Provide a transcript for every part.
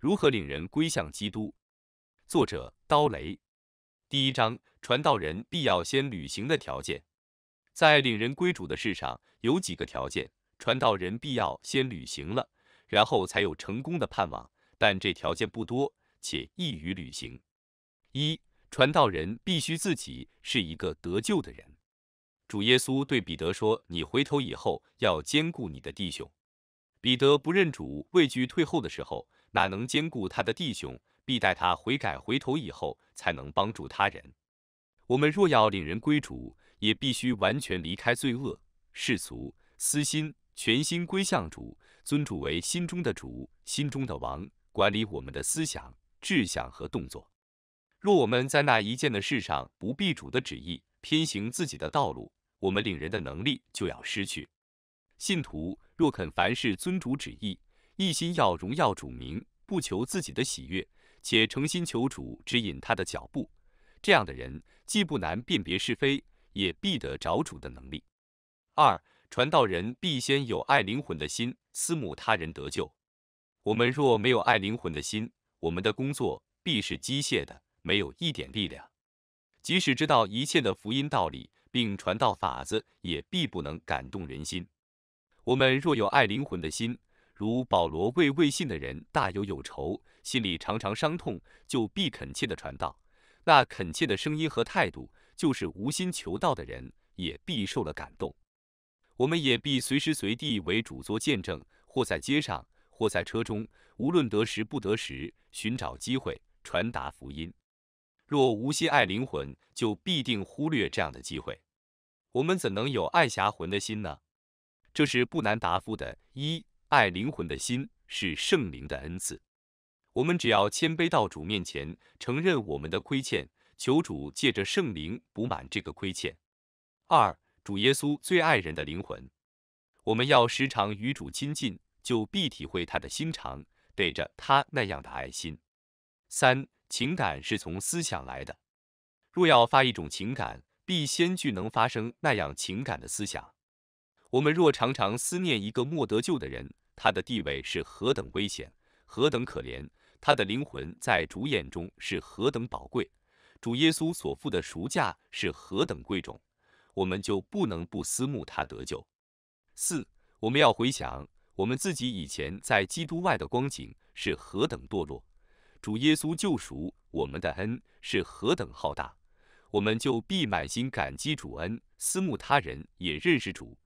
如何领人归向基督？作者：刀雷。第一章：传道人必要先履行的条件。在领人归主的事上有几个条件，传道人必要先履行了，然后才有成功的盼望。但这条件不多，且易于履行。一、传道人必须自己是一个得救的人。主耶稣对彼得说：“你回头以后，要兼顾你的弟兄。”彼得不认主，畏惧退后的时候。哪能兼顾他的弟兄？必待他悔改回头以后，才能帮助他人。我们若要领人归主，也必须完全离开罪恶、世俗、私心，全心归向主，尊主为心中的主、心中的王，管理我们的思想、志向和动作。若我们在那一件的事上不必主的旨意，偏行自己的道路，我们领人的能力就要失去。信徒若肯凡事尊主旨意，一心要荣耀主名，不求自己的喜悦，且诚心求主指引他的脚步。这样的人既不难辨别是非，也必得着主的能力。二传道人必先有爱灵魂的心，思慕他人得救。我们若没有爱灵魂的心，我们的工作必是机械的，没有一点力量。即使知道一切的福音道理，并传道法子，也必不能感动人心。我们若有爱灵魂的心。如保罗为未信的人大有有仇，心里常常伤痛，就必恳切的传道。那恳切的声音和态度，就是无心求道的人也必受了感动。我们也必随时随地为主作见证，或在街上，或在车中，无论得时不得时，寻找机会传达福音。若无心爱灵魂，就必定忽略这样的机会。我们怎能有爱侠魂的心呢？这是不难答复的。一爱灵魂的心是圣灵的恩赐。我们只要谦卑到主面前，承认我们的亏欠，求主借着圣灵补满这个亏欠。二、主耶稣最爱人的灵魂，我们要时常与主亲近，就必体会他的心肠，得着他那样的爱心。三、情感是从思想来的。若要发一种情感，必先具能发生那样情感的思想。我们若常常思念一个莫得救的人，他的地位是何等危险，何等可怜；他的灵魂在主眼中是何等宝贵，主耶稣所付的赎价是何等贵重，我们就不能不思慕他得救。四，我们要回想我们自己以前在基督外的光景是何等堕落，主耶稣救赎我们的恩是何等浩大，我们就必满心感激主恩，思慕他人也认识主。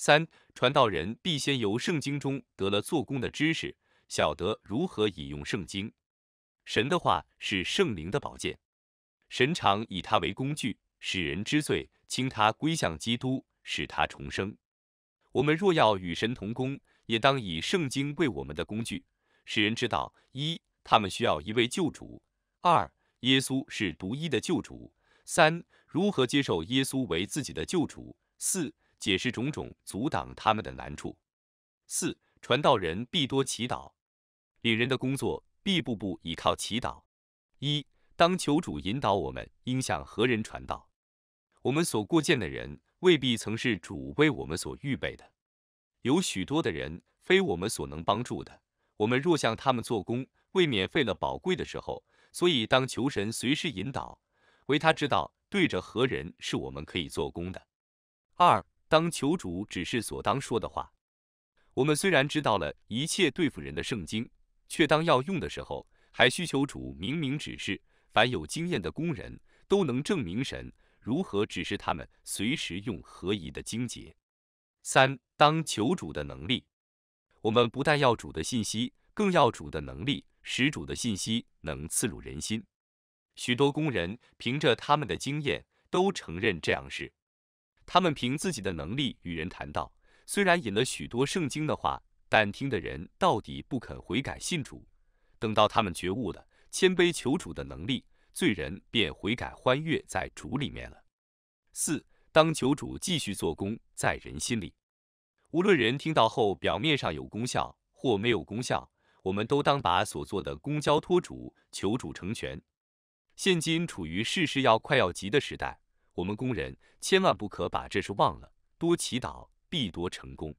三传道人必先由圣经中得了做工的知识，晓得如何引用圣经。神的话是圣灵的宝剑，神常以它为工具，使人知罪，轻他归向基督，使他重生。我们若要与神同工，也当以圣经为我们的工具，使人知道：一、他们需要一位救主；二、耶稣是独一的救主；三、如何接受耶稣为自己的救主；四。解释种种阻挡他们的难处。四传道人必多祈祷，领人的工作必步步依靠祈祷。一当求主引导我们应向何人传道，我们所过见的人未必曾是主为我们所预备的，有许多的人非我们所能帮助的，我们若向他们做工，未免费了宝贵的时候，所以当求神随时引导，唯他知道对着何人是我们可以做工的。二。当求主指示所当说的话，我们虽然知道了一切对付人的圣经，却当要用的时候，还需求主明明指示。凡有经验的工人都能证明神如何指示他们随时用合宜的经节。三，当求主的能力，我们不但要主的信息，更要主的能力，使主的信息能刺入人心。许多工人凭着他们的经验，都承认这样是。他们凭自己的能力与人谈到，虽然引了许多圣经的话，但听的人到底不肯悔改信主。等到他们觉悟了谦卑求主的能力，罪人便悔改欢悦在主里面了。四，当求主继续做工在人心里，无论人听到后表面上有功效或没有功效，我们都当把所做的功交托主，求主成全。现今处于事事要快要急的时代。我们工人千万不可把这事忘了，多祈祷必多成功。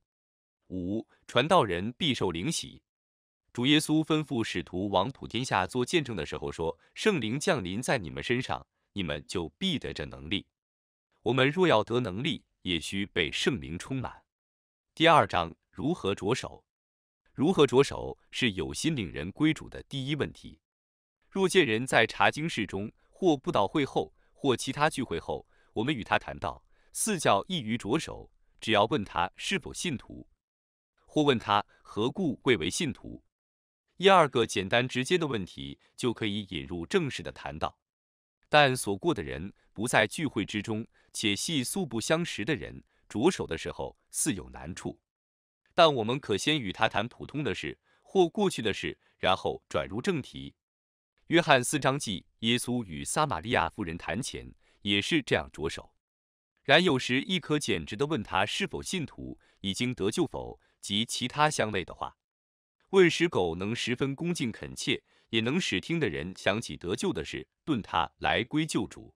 五传道人必受灵喜。主耶稣吩咐使徒往普天下做见证的时候说：“圣灵降临在你们身上，你们就必得这能力。”我们若要得能力，也需被圣灵充满。第二章如何着手？如何着手是有心领人归主的第一问题。若见人在查经室中或布道会后，或其他聚会后，我们与他谈到四教易于着手，只要问他是否信徒，或问他何故贵为信徒，一二个简单直接的问题就可以引入正式的谈到。但所过的人不在聚会之中，且系素不相识的人，着手的时候似有难处。但我们可先与他谈普通的事或过去的事，然后转入正题。约翰四章记，耶稣与撒玛利亚妇人谈钱，也是这样着手。然有时亦可简直地问他是否信徒，已经得救否，及其他相类的话。问使狗能十分恭敬恳切，也能使听的人想起得救的事，顿他来归救主。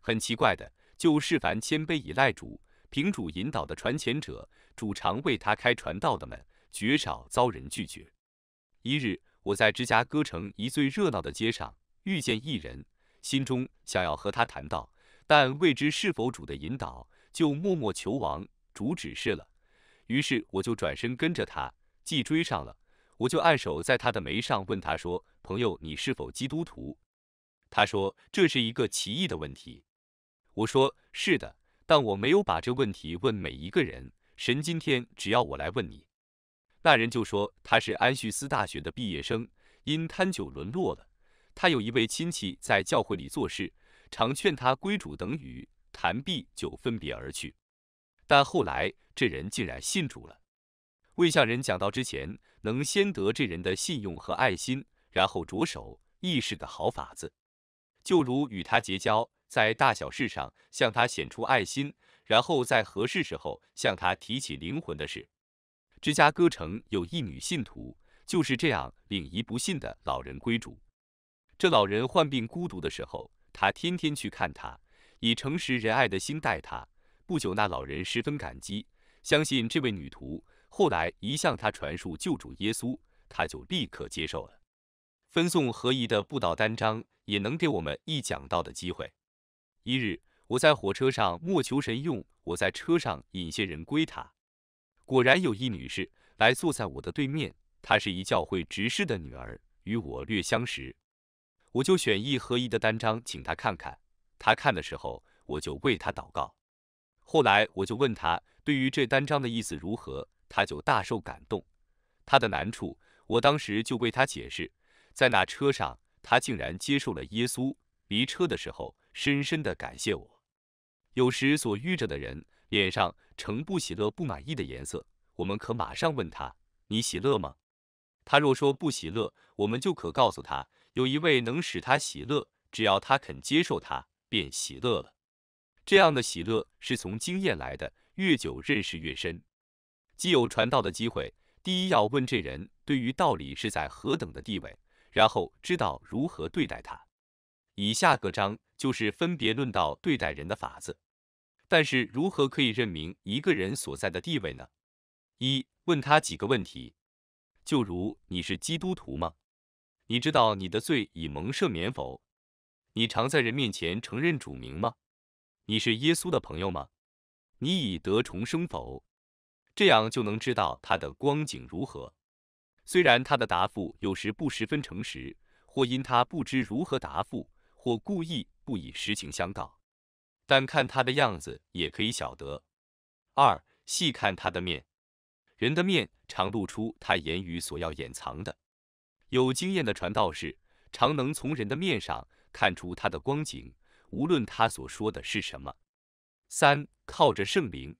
很奇怪的，就是凡谦卑以赖主，凭主引导的传前者，主常为他开传道的门，绝少遭人拒绝。一日。我在芝加哥城一最热闹的街上遇见一人，心中想要和他谈到，但未知是否主的引导，就默默求王主指示了。于是我就转身跟着他，既追上了，我就按手在他的眉上，问他说：“朋友，你是否基督徒？”他说：“这是一个奇异的问题。”我说：“是的，但我没有把这问题问每一个人。神今天只要我来问你。”那人就说他是安许斯大学的毕业生，因贪酒沦落了。他有一位亲戚在教会里做事，常劝他归主等语，谈毕就分别而去。但后来这人竟然信主了。未向人讲道之前，能先得这人的信用和爱心，然后着手，亦是个好法子。就如与他结交，在大小事上向他显出爱心，然后在合适时候向他提起灵魂的事。芝加哥城有一女信徒，就是这样领一不信的老人归主。这老人患病孤独的时候，他天天去看他，以诚实仁爱的心待他。不久，那老人十分感激，相信这位女徒。后来，一向他传述救主耶稣，他就立刻接受了。分送合宜的布道单章，也能给我们一讲道的机会。一日，我在火车上，莫求神用；我在车上，引些人归他。果然有一女士来坐在我的对面，她是一教会执事的女儿，与我略相识。我就选一合一的单张请她看看，她看的时候我就为她祷告。后来我就问她对于这单张的意思如何，她就大受感动。她的难处，我当时就为她解释。在那车上，她竟然接受了耶稣。离车的时候，深深的感谢我。有时所遇着的人脸上。呈不喜乐、不满意的颜色，我们可马上问他：你喜乐吗？他若说不喜乐，我们就可告诉他，有一位能使他喜乐，只要他肯接受，他便喜乐了。这样的喜乐是从经验来的，越久认识越深。既有传道的机会，第一要问这人对于道理是在何等的地位，然后知道如何对待他。以下各章就是分别论到对待人的法子。但是如何可以认明一个人所在的地位呢？一问他几个问题，就如你是基督徒吗？你知道你的罪已蒙赦免否？你常在人面前承认主名吗？你是耶稣的朋友吗？你已得重生否？这样就能知道他的光景如何。虽然他的答复有时不十分诚实，或因他不知如何答复，或故意不以实情相告。但看他的样子也可以晓得。二，细看他的面，人的面常露出他言语所要掩藏的。有经验的传道士常能从人的面上看出他的光景，无论他所说的是什么。三，靠着圣灵，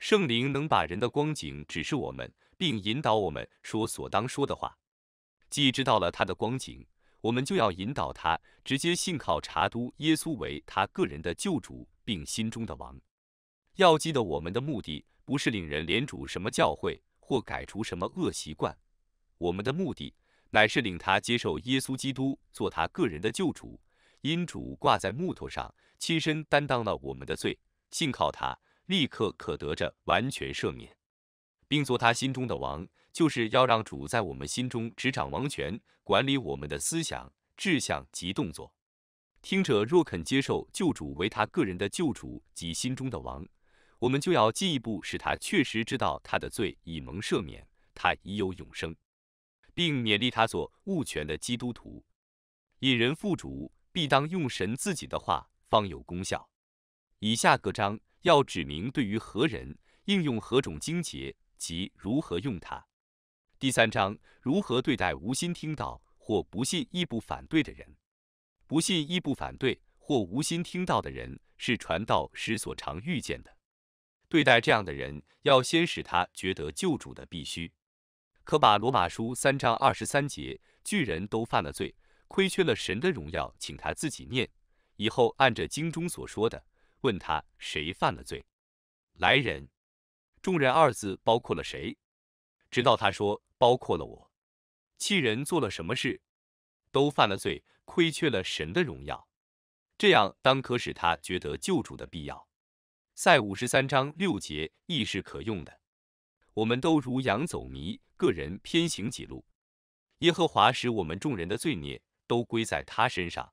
圣灵能把人的光景指示我们，并引导我们说所当说的话。既知道了他的光景。我们就要引导他直接信靠查都耶稣为他个人的救主，并心中的王。要记得，我们的目的不是领人联主什么教会或改除什么恶习惯，我们的目的乃是领他接受耶稣基督做他个人的救主。因主挂在木头上，亲身担当了我们的罪，信靠他，立刻可得着完全赦免，并做他心中的王。就是要让主在我们心中执掌王权，管理我们的思想、志向及动作。听者若肯接受救主为他个人的救主及心中的王，我们就要进一步使他确实知道他的罪已蒙赦免，他已有永生，并勉励他做物权的基督徒。引人附主必当用神自己的话，方有功效。以下各章要指明对于何人应用何种经节及如何用它。第三章如何对待无心听到或不信亦不反对的人？不信亦不反对或无心听到的人是传道时所常遇见的。对待这样的人，要先使他觉得救主的必须。可把罗马书三章二十三节：“巨人都犯了罪，亏缺了神的荣耀。”请他自己念。以后按着经中所说的，问他谁犯了罪。来人，众人二字包括了谁？直到他说。包括了我，弃人做了什么事，都犯了罪，亏缺了神的荣耀，这样当可使他觉得救主的必要。赛五十三章六节亦是可用的。我们都如羊走迷，个人偏行己路。耶和华使我们众人的罪孽都归在他身上。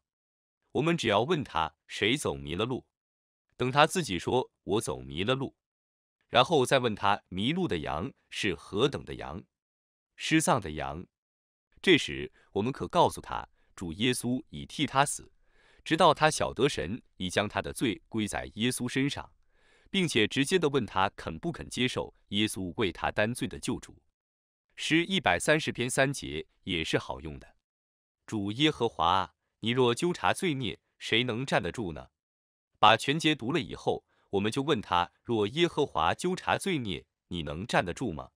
我们只要问他，谁走迷了路？等他自己说：“我走迷了路。”然后再问他，迷路的羊是何等的羊？失丧的羊，这时我们可告诉他，主耶稣已替他死，直到他晓得神已将他的罪归在耶稣身上，并且直接的问他肯不肯接受耶稣为他担罪的救主。诗一百三十篇三节也是好用的。主耶和华，你若纠察罪孽，谁能站得住呢？把全节读了以后，我们就问他：若耶和华纠察罪孽，你能站得住吗？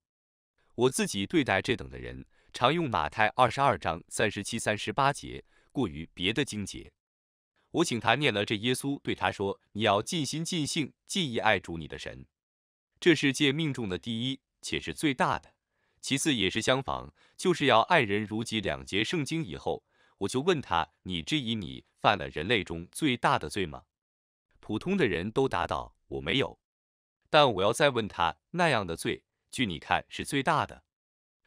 我自己对待这等的人，常用马太二十二章三十七、三十八节，过于别的经节。我请他念了这耶稣对他说：“你要尽心、尽性、尽意爱主你的神。”这是诫命中的第一，且是最大的。其次也是相仿，就是要爱人如己。两节圣经以后，我就问他：“你质疑你犯了人类中最大的罪吗？”普通的人都答道：“我没有。”但我要再问他那样的罪。据你看是最大的。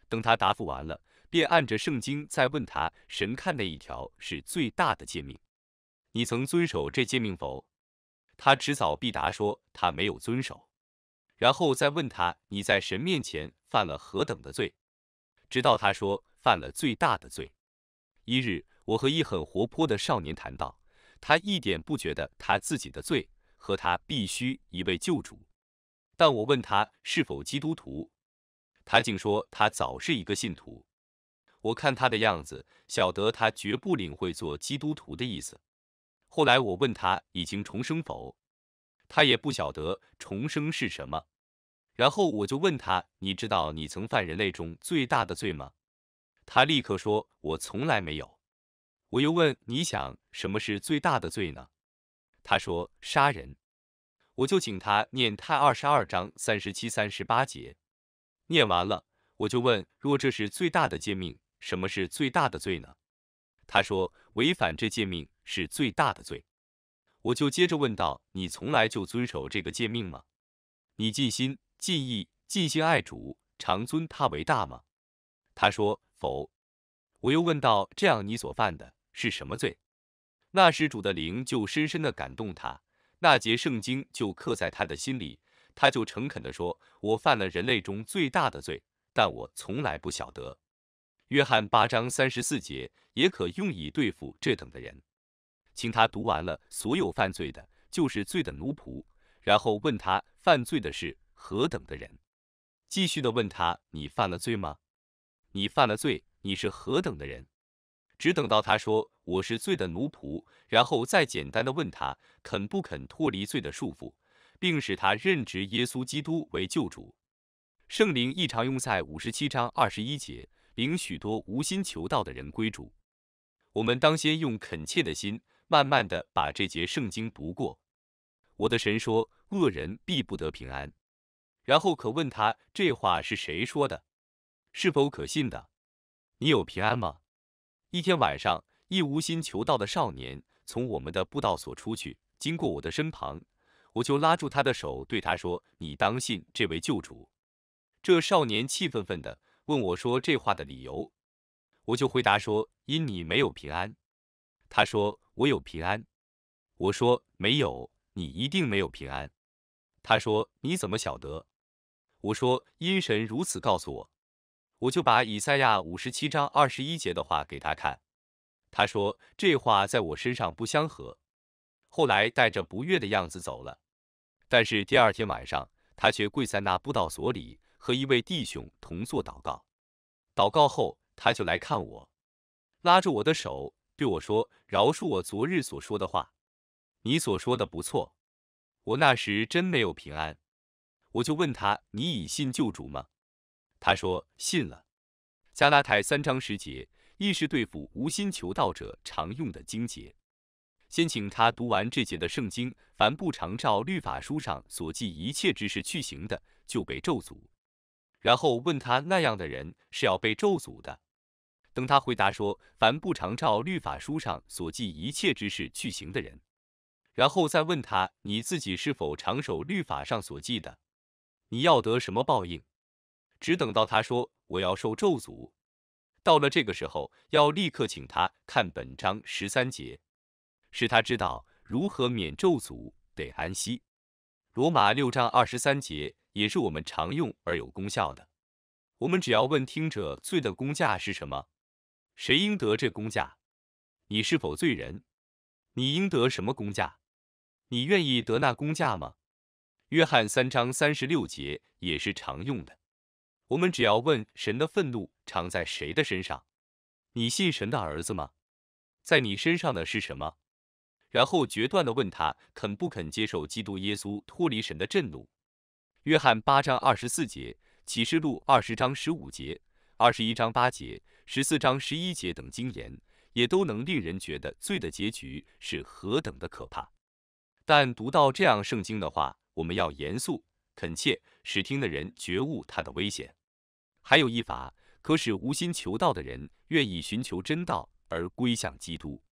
等他答复完了，便按着圣经再问他：神看那一条是最大的诫命？你曾遵守这诫命否？他迟早必答说他没有遵守。然后再问他：你在神面前犯了何等的罪？直到他说犯了最大的罪。一日，我和一很活泼的少年谈到，他一点不觉得他自己的罪和他必须一位救主。但我问他是否基督徒，他竟说他早是一个信徒。我看他的样子，晓得他绝不领会做基督徒的意思。后来我问他已经重生否，他也不晓得重生是什么。然后我就问他，你知道你曾犯人类中最大的罪吗？他立刻说，我从来没有。我又问，你想什么是最大的罪呢？他说，杀人。我就请他念太二十二章三十七、三十八节，念完了，我就问：若这是最大的诫命，什么是最大的罪呢？他说：违反这诫命是最大的罪。我就接着问道：你从来就遵守这个诫命吗？你尽心、尽意、尽心爱主，常尊他为大吗？他说：否。我又问道：这样你所犯的是什么罪？那时主的灵就深深地感动他。那节圣经就刻在他的心里，他就诚恳地说：“我犯了人类中最大的罪，但我从来不晓得。”约翰八章三十四节也可用以对付这等的人，请他读完了所有犯罪的，就是罪的奴仆，然后问他犯罪的是何等的人，继续的问他：“你犯了罪吗？你犯了罪，你是何等的人？”只等到他说我是罪的奴仆，然后再简单的问他肯不肯脱离罪的束缚，并使他任职耶稣基督为救主。圣灵一常用在五十七章二十一节，领许多无心求道的人归主。我们当先用恳切的心，慢慢的把这节圣经读过。我的神说恶人必不得平安。然后可问他这话是谁说的，是否可信的？你有平安吗？一天晚上，一无心求道的少年从我们的布道所出去，经过我的身旁，我就拉住他的手，对他说：“你当信这位救主。”这少年气愤愤的问我说：“这话的理由？”我就回答说：“因你没有平安。”他说：“我有平安。”我说：“没有，你一定没有平安。”他说：“你怎么晓得？”我说：“因神如此告诉我。”我就把以赛亚五十七章二十一节的话给他看，他说这话在我身上不相合，后来带着不悦的样子走了。但是第二天晚上，他却跪在那布道所里和一位弟兄同做祷告。祷告后，他就来看我，拉着我的手对我说：“饶恕我昨日所说的话，你所说的不错，我那时真没有平安。”我就问他：“你已信救主吗？”他说：“信了。”加拉太三章十节，亦是对付无心求道者常用的经节。先请他读完这节的圣经：“凡不常照律法书上所记一切之事去行的，就被咒诅。”然后问他：“那样的人是要被咒诅的？”等他回答说：“凡不常照律法书上所记一切之事去行的人。”然后再问他：“你自己是否常守律法上所记的？你要得什么报应？”只等到他说我要受咒诅，到了这个时候，要立刻请他看本章十三节，使他知道如何免咒诅，得安息。罗马六章二十三节也是我们常用而有功效的。我们只要问听者罪的工价是什么，谁应得这工价？你是否罪人？你应得什么工价？你愿意得那工价吗？约翰三章三十六节也是常用的。我们只要问神的愤怒常在谁的身上？你信神的儿子吗？在你身上的是什么？然后决断的问他肯不肯接受基督耶稣脱离神的震怒。约翰八章二十四节、启示录二十章十五节、二十一章八节、十四章十一节等经言，也都能令人觉得罪的结局是何等的可怕。但读到这样圣经的话，我们要严肃恳切，使听的人觉悟它的危险。还有一法，可使无心求道的人愿意寻求真道而归向基督，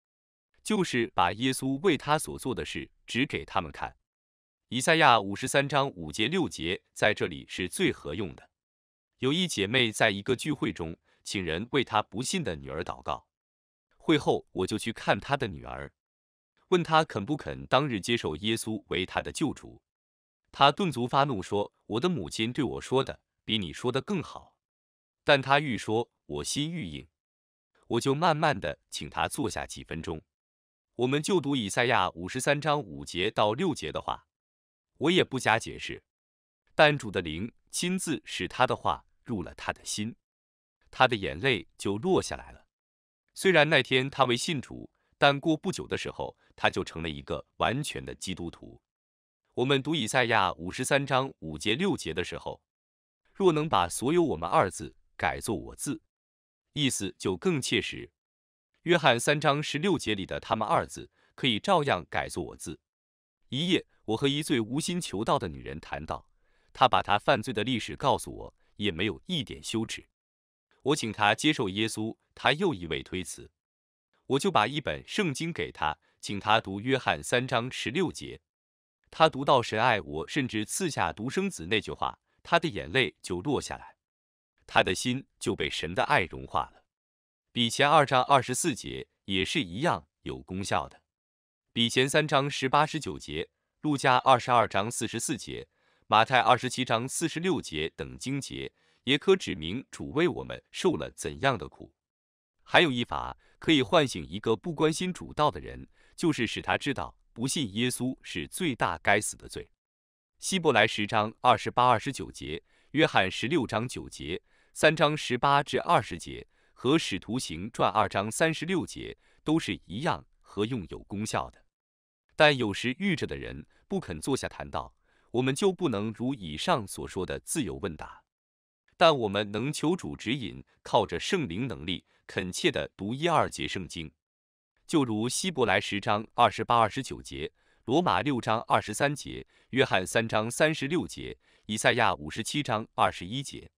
就是把耶稣为他所做的事指给他们看。以赛亚五十三章五节六节在这里是最合用的。有一姐妹在一个聚会中，请人为她不信的女儿祷告。会后，我就去看她的女儿，问她肯不肯当日接受耶稣为她的救主。她顿足发怒说：“我的母亲对我说的比你说的更好。”但他欲说，我心欲硬，我就慢慢的请他坐下几分钟。我们就读以赛亚五十三章五节到六节的话，我也不加解释。但主的灵亲自使他的话入了他的心，他的眼泪就落下来了。虽然那天他为信主，但过不久的时候，他就成了一个完全的基督徒。我们读以赛亚五十三章五节六节的时候，若能把所有“我们”二字。改作我字，意思就更切实。约翰三章十六节里的他们二字，可以照样改作我字。一夜，我和一醉无心求道的女人谈到，她把她犯罪的历史告诉我，也没有一点羞耻。我请她接受耶稣，她又一味推辞。我就把一本圣经给她，请她读约翰三章十六节。她读到神爱我，甚至赐下独生子那句话，她的眼泪就落下来。他的心就被神的爱融化了。比前二章二十四节也是一样有功效的。比前三章十八十九节、路加二十二章四十四节、马太二十七章四十六节等经节，也可指明主为我们受了怎样的苦。还有一法可以唤醒一个不关心主道的人，就是使他知道不信耶稣是最大该死的罪。希伯来十章二十八二十九节、约翰十六章九节。三章十八至二十节和使徒行传二章三十六节都是一样和用有功效的，但有时遇着的人不肯坐下谈道，我们就不能如以上所说的自由问答，但我们能求主指引，靠着圣灵能力恳切的读一二节圣经，就如希伯来十章二十八二十九节、罗马六章二十三节、约翰三章三十六节、以赛亚五十七章二十一节。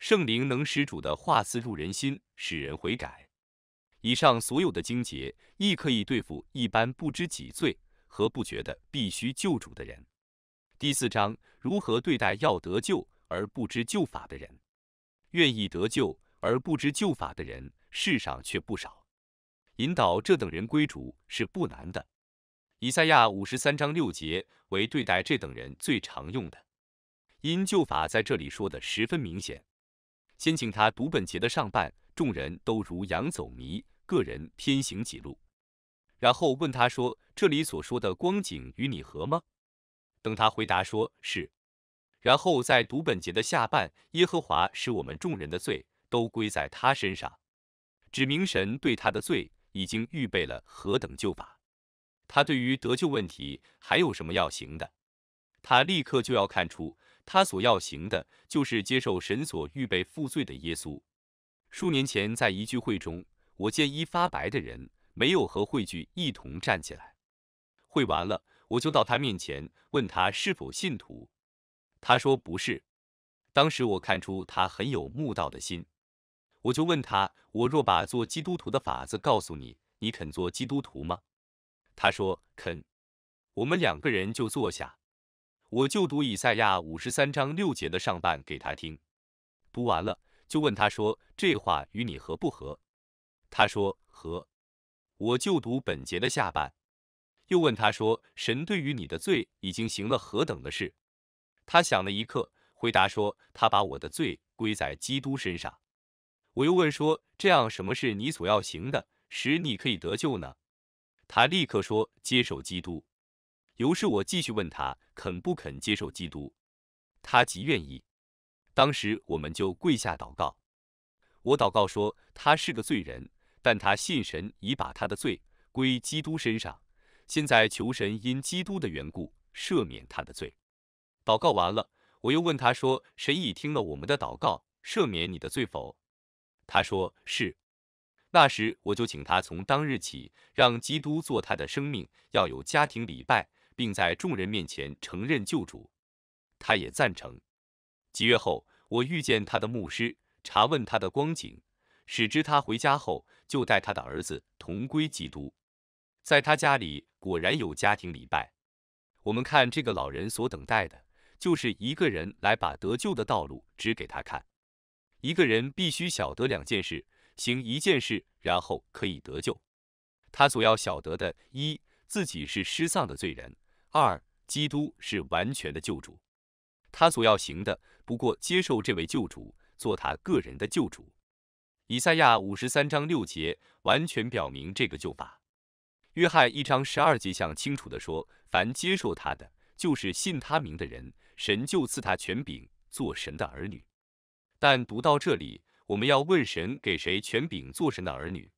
圣灵能使主的话似入人心，使人悔改。以上所有的经节亦可以对付一般不知己罪和不觉得必须救主的人。第四章如何对待要得救而不知救法的人？愿意得救而不知救法的人，世上却不少。引导这等人归主是不难的。以赛亚五十三章六节为对待这等人最常用的，因救法在这里说的十分明显。先请他读本节的上半，众人都如羊走迷，各人偏行几路。然后问他说：“这里所说的光景与你合吗？”等他回答说：“是。”然后在读本节的下半：“耶和华使我们众人的罪都归在他身上，指明神对他的罪已经预备了何等救法。他对于得救问题还有什么要行的？他立刻就要看出。”他所要行的，就是接受神所预备负罪的耶稣。数年前，在一聚会中，我见一发白的人没有和会聚一同站起来。会完了，我就到他面前，问他是否信徒。他说不是。当时我看出他很有慕道的心，我就问他：我若把做基督徒的法子告诉你，你肯做基督徒吗？他说肯。我们两个人就坐下。我就读以赛亚五十三章六节的上半给他听，读完了就问他说：“这话与你合不合？”他说：“合。”我就读本节的下半，又问他说：“神对于你的罪已经行了何等的事？”他想了一刻，回答说：“他把我的罪归在基督身上。”我又问说：“这样什么是你所要行的，使你可以得救呢？”他立刻说：“接受基督。”由是，我继续问他。肯不肯接受基督？他极愿意。当时我们就跪下祷告。我祷告说，他是个罪人，但他信神已把他的罪归基督身上。现在求神因基督的缘故赦免他的罪。祷告完了，我又问他说，神已听了我们的祷告，赦免你的罪否？他说是。那时我就请他从当日起让基督做他的生命，要有家庭礼拜。并在众人面前承认救主，他也赞成。几月后，我遇见他的牧师，查问他的光景，使之他回家后就带他的儿子同归基督。在他家里果然有家庭礼拜。我们看这个老人所等待的，就是一个人来把得救的道路指给他看。一个人必须晓得两件事，行一件事，然后可以得救。他所要晓得的，一自己是失丧的罪人。二，基督是完全的救主，他所要行的不过接受这位救主，做他个人的救主。以赛亚五十三章六节完全表明这个救法。约翰一章十二节向清楚地说，凡接受他的，就是信他名的人，神就赐他权柄做神的儿女。但读到这里，我们要问，神给谁权柄做神的儿女？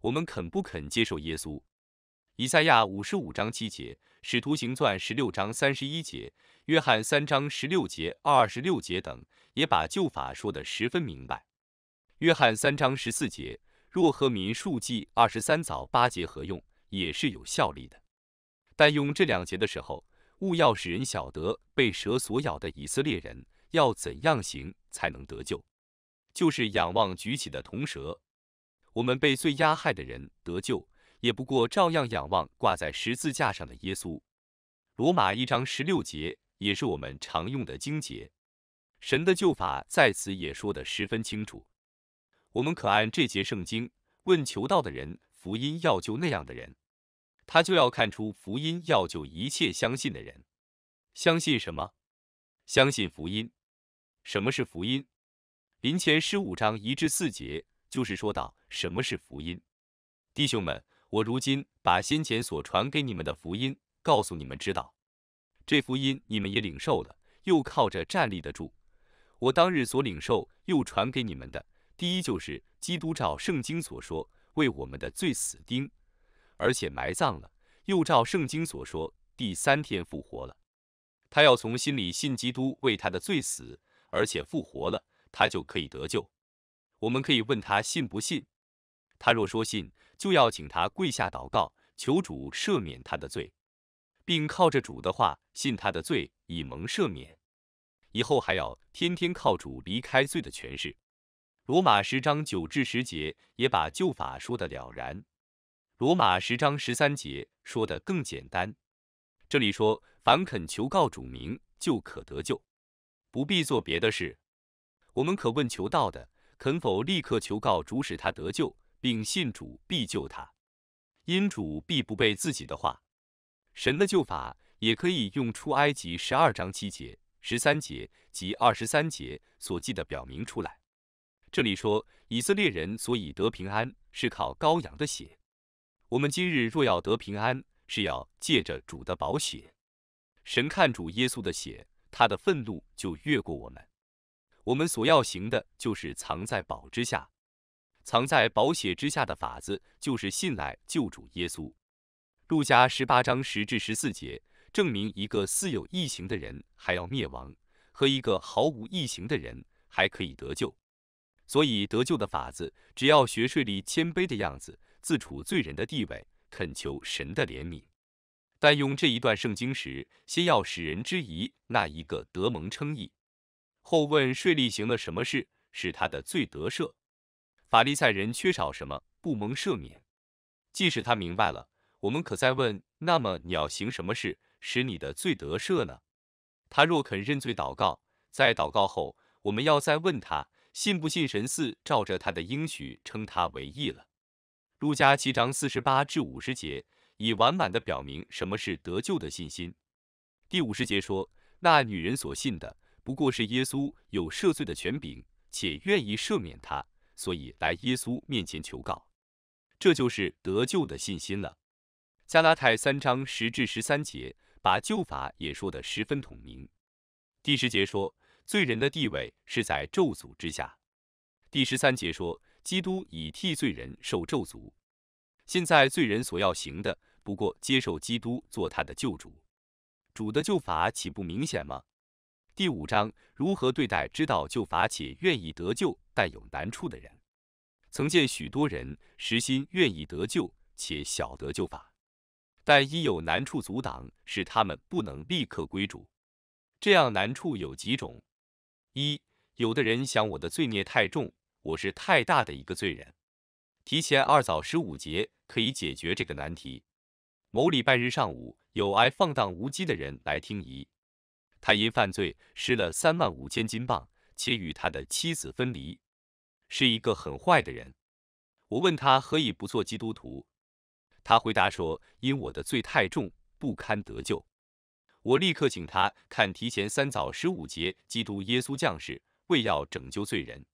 我们肯不肯接受耶稣？以赛亚五十五章七节，使徒行传十六章三十一节，约翰三章十六节二十六节等，也把旧法说得十分明白。约翰三章十四节，若和民数记二十三早八节合用，也是有效力的。但用这两节的时候，勿要使人晓得被蛇所咬的以色列人要怎样行才能得救，就是仰望举起的铜蛇。我们被罪压害的人得救。也不过照样仰望挂在十字架上的耶稣。罗马一章十六节，也是我们常用的经节。神的救法在此也说得十分清楚。我们可按这节圣经问求道的人：福音要救那样的人，他就要看出福音要救一切相信的人。相信什么？相信福音。什么是福音？林前十五章一至四节就是说到什么是福音。弟兄们。我如今把先前所传给你们的福音告诉你们，知道这福音你们也领受了，又靠着站立得住。我当日所领受又传给你们的，第一就是基督照圣经所说为我们的罪死钉，而且埋葬了，又照圣经所说第三天复活了。他要从心里信基督为他的罪死，而且复活了，他就可以得救。我们可以问他信不信，他若说信。就要请他跪下祷告，求主赦免他的罪，并靠着主的话信他的罪，以蒙赦免。以后还要天天靠主离开罪的权势。罗马十章九至十节也把旧法说的了然。罗马十章十三节说的更简单。这里说，凡肯求告主名，就可得救，不必做别的事。我们可问求道的，肯否立刻求告主，使他得救？并信主必救他，因主必不背自己的话。神的救法也可以用出埃及十二章七节、十三节及二十三节所记的表明出来。这里说以色列人所以得平安是靠羔羊的血，我们今日若要得平安，是要借着主的宝血。神看主耶稣的血，他的愤怒就越过我们。我们所要行的就是藏在宝之下。藏在宝血之下的法子，就是信赖救主耶稣。路加十八章十至十四节证明，一个似有异形的人还要灭亡，和一个毫无异形的人还可以得救。所以得救的法子，只要学税吏谦卑的样子，自处罪人的地位，恳求神的怜悯。但用这一段圣经时，先要使人质疑那一个得蒙称义，后问税吏行了什么事，使他的罪得赦。法利赛人缺少什么？不蒙赦免。即使他明白了，我们可再问：那么你要行什么事，使你的罪得赦呢？他若肯认罪、祷告，在祷告后，我们要再问他信不信神似照着他的应许称他为义了。路加七章四十八至五十节，已完满地表明什么是得救的信心。第五十节说：那女人所信的不过是耶稣有赦罪的权柄，且愿意赦免他。所以来耶稣面前求告，这就是得救的信心了。加拉太三章十至十三节把旧法也说得十分统明。第十节说，罪人的地位是在咒诅之下；第十三节说，基督以替罪人受咒诅。现在罪人所要行的，不过接受基督做他的救主。主的救法岂不明显吗？第五章如何对待知道就法且愿意得救但有难处的人？曾见许多人实心愿意得救且晓得救法，但因有难处阻挡，使他们不能立刻归主。这样难处有几种：一、有的人想我的罪孽太重，我是太大的一个罪人。提前二早十五节可以解决这个难题。某礼拜日上午有爱放荡无羁的人来听仪。他因犯罪失了三万五千金镑，且与他的妻子分离，是一个很坏的人。我问他何以不做基督徒，他回答说：因我的罪太重，不堪得救。我立刻请他看提前三早十五节，基督耶稣降世为要拯救罪人，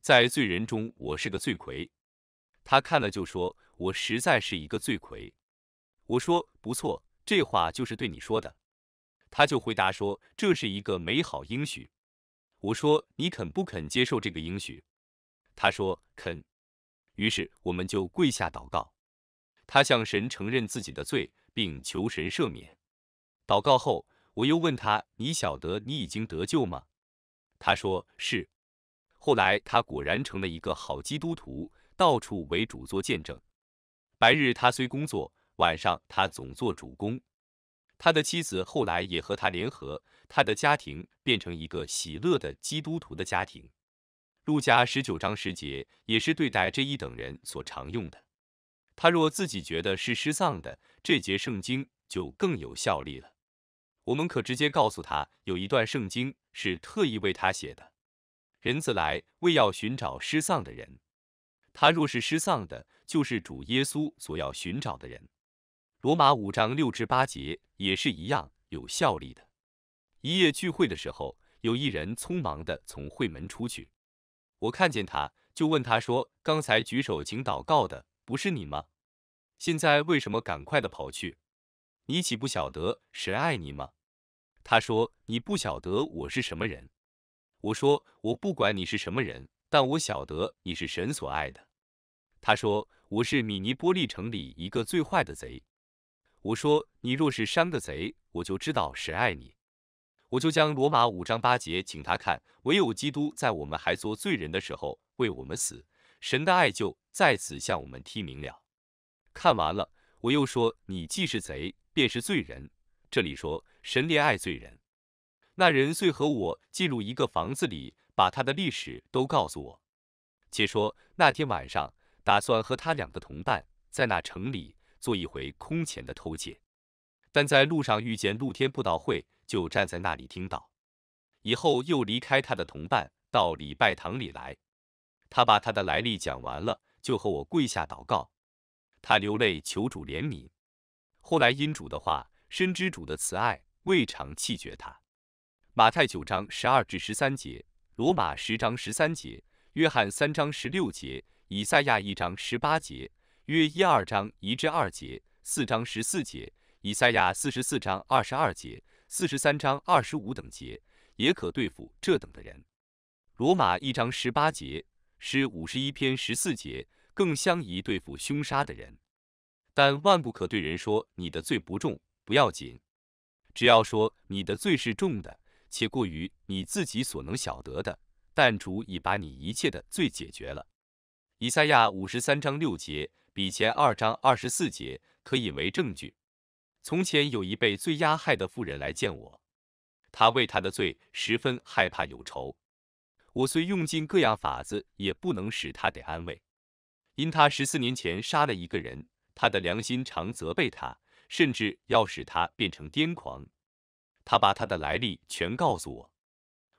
在罪人中我是个罪魁。他看了就说：我实在是一个罪魁。我说：不错，这话就是对你说的。他就回答说：“这是一个美好应许。”我说：“你肯不肯接受这个应许？”他说：“肯。”于是我们就跪下祷告，他向神承认自己的罪，并求神赦免。祷告后，我又问他：“你晓得你已经得救吗？”他说：“是。”后来他果然成了一个好基督徒，到处为主做见证。白日他虽工作，晚上他总做主工。他的妻子后来也和他联合，他的家庭变成一个喜乐的基督徒的家庭。路加十九章十节也是对待这一等人所常用的。他若自己觉得是失丧的，这节圣经就更有效力了。我们可直接告诉他，有一段圣经是特意为他写的。人自来为要寻找失丧的人，他若是失丧的，就是主耶稣所要寻找的人。罗马五章六至八节。也是一样有效力的。一夜聚会的时候，有一人匆忙地从会门出去，我看见他，就问他说：“刚才举手请祷告的不是你吗？现在为什么赶快的跑去？你岂不晓得神爱你吗？”他说：“你不晓得我是什么人。”我说：“我不管你是什么人，但我晓得你是神所爱的。”他说：“我是米尼波利城里一个最坏的贼。”我说：“你若是山个贼，我就知道谁爱你。我就将罗马五章八节请他看，唯有基督在我们还做罪人的时候为我们死，神的爱就在此向我们踢明了。看完了，我又说：你既是贼，便是罪人。这里说神怜爱罪人。那人遂和我进入一个房子里，把他的历史都告诉我。且说那天晚上，打算和他两个同伴在那城里。”做一回空前的偷窃，但在路上遇见露天布道会，就站在那里听到。以后又离开他的同伴，到礼拜堂里来。他把他的来历讲完了，就和我跪下祷告，他流泪求主怜悯。后来因主的话，深知主的慈爱，未尝弃绝他。马太九章十二至十三节，罗马十章十三节，约翰三章十六节，以赛亚一章十八节。约一二章一至二节，四章十四节，以赛亚四十四章二十二节，四十三章二十五等节，也可对付这等的人。罗马一章十八节，诗五十一篇十四节，更相宜对付凶杀的人。但万不可对人说你的罪不重，不要紧，只要说你的罪是重的，且过于你自己所能晓得的，但主已把你一切的罪解决了。以赛亚五十三章六节。比前二章二十四节可以为证据。从前有一被罪压害的妇人来见我，她为她的罪十分害怕有仇。我虽用尽各样法子，也不能使她得安慰，因他十四年前杀了一个人，他的良心常责备他，甚至要使他变成癫狂。他把他的来历全告诉我，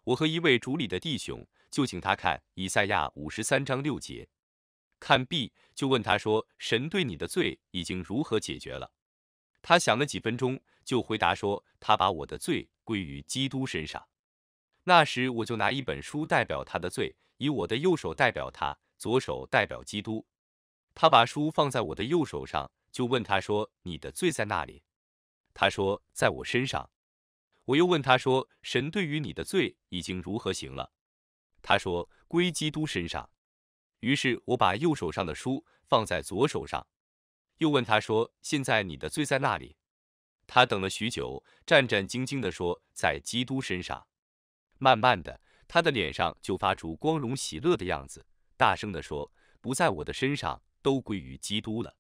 我和一位主理的弟兄就请他看以赛亚五十三章六节。看 B 就问他说：“神对你的罪已经如何解决了？”他想了几分钟，就回答说：“他把我的罪归于基督身上。”那时我就拿一本书代表他的罪，以我的右手代表他，左手代表基督。他把书放在我的右手上，就问他说：“你的罪在哪里？”他说：“在我身上。”我又问他说：“神对于你的罪已经如何行了？”他说：“归基督身上。”于是我把右手上的书放在左手上，又问他说：“现在你的罪在那里？”他等了许久，战战兢兢地说：“在基督身上。”慢慢的，他的脸上就发出光荣喜乐的样子，大声地说：“不在我的身上，都归于基督了。”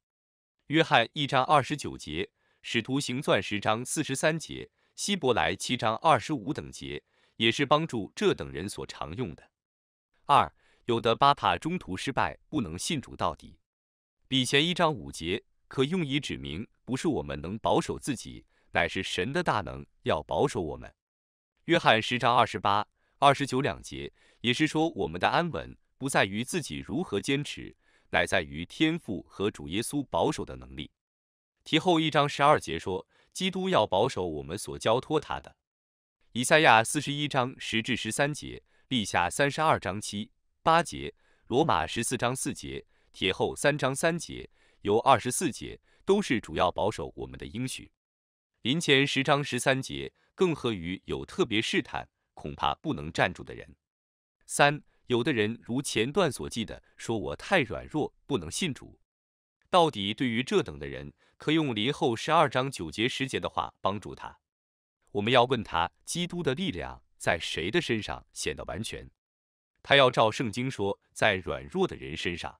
约翰一章二十九节，使徒行传十章四十三节，希伯来七章二十五等节，也是帮助这等人所常用的。二有的巴怕中途失败，不能信主到底。比前一章五节可用以指明，不是我们能保守自己，乃是神的大能要保守我们。约翰十章二十八、二十九两节也是说，我们的安稳不在于自己如何坚持，乃在于天赋和主耶稣保守的能力。提后一章十二节说，基督要保守我们所交托他的。以赛亚四十一章十至十三节，立下三十二章七。八节，罗马十四章四节，铁后三章三节，有二十四节，都是主要保守我们的应许。临前十章十三节，更合于有特别试探，恐怕不能站住的人。三，有的人如前段所记的，说我太软弱，不能信主。到底对于这等的人，可用林后十二章九节十节的话帮助他。我们要问他，基督的力量在谁的身上显得完全？他要照圣经说，在软弱的人身上，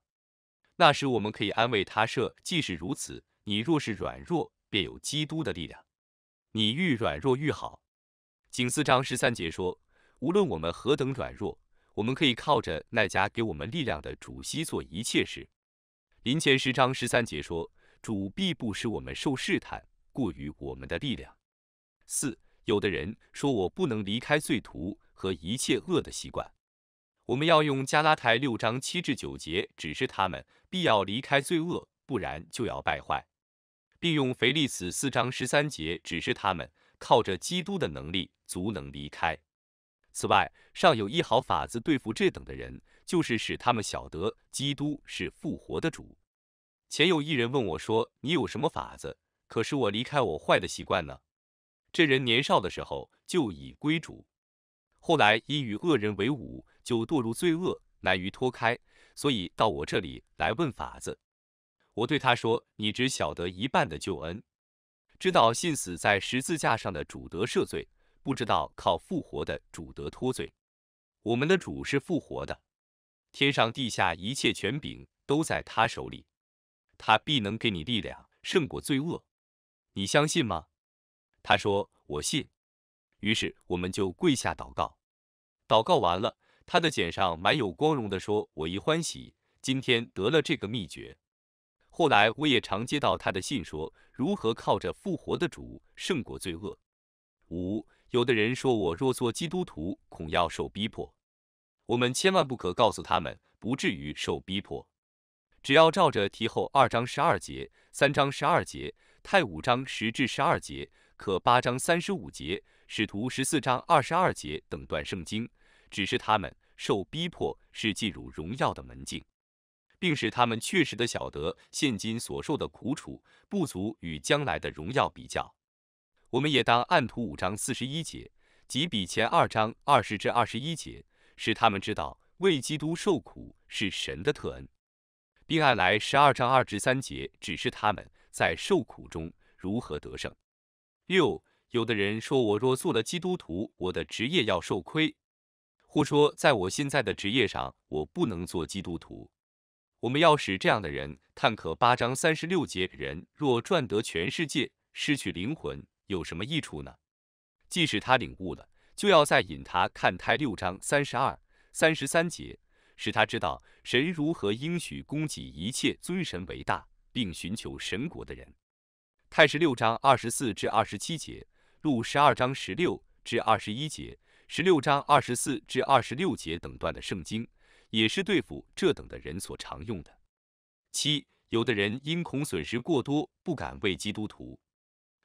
那时我们可以安慰他说，即使如此，你若是软弱，便有基督的力量，你愈软弱愈好。警四章十三节说，无论我们何等软弱，我们可以靠着那家给我们力量的主，席做一切事。临前十章十三节说，主必不使我们受试探过于我们的力量。四有的人说我不能离开罪徒和一切恶的习惯。我们要用加拉太六章七至九节指示他们，必要离开罪恶，不然就要败坏，并用腓利斯四章十三节指示他们，靠着基督的能力足能离开。此外，尚有一好法子对付这等的人，就是使他们晓得基督是复活的主。前有一人问我说：“你有什么法子，可是我离开我坏的习惯呢？”这人年少的时候就已归主，后来因与恶人为伍。就堕入罪恶，难于脱开，所以到我这里来问法子。我对他说：“你只晓得一半的救恩，知道信死在十字架上的主得赦罪，不知道靠复活的主得脱罪。我们的主是复活的，天上地下一切权柄都在他手里，他必能给你力量胜过罪恶。你相信吗？”他说：“我信。”于是我们就跪下祷告。祷告完了。他的简上满有光荣地说：“我一欢喜，今天得了这个秘诀。”后来我也常接到他的信，说如何靠着复活的主胜过罪恶。五有的人说我若做基督徒，恐要受逼迫。我们千万不可告诉他们，不至于受逼迫。只要照着提后二章十二节、三章十二节、太五章十至十二节、可八章三十五节、使徒十四章二十二节等段圣经，指示他们。受逼迫是进入荣耀的门径，并使他们确实的晓得现今所受的苦楚不足与将来的荣耀比较。我们也当按图五章四十一节，及比前二章二十至二十一节，使他们知道为基督受苦是神的特恩，并按来十二章二至三节，指示他们在受苦中如何得胜。六有的人说我若做了基督徒，我的职业要受亏。或说，在我现在的职业上，我不能做基督徒。我们要使这样的人看可八章三十六节：人若赚得全世界，失去灵魂，有什么益处呢？即使他领悟了，就要再引他看太六章三十二、三十三节，使他知道神如何应许供给一切尊神为大，并寻求神国的人。太十六章二十四至二十七节，路十二章十六至二十一节。十六章二十四至二十六节等段的圣经，也是对付这等的人所常用的。七有的人因恐损失过多，不敢为基督徒。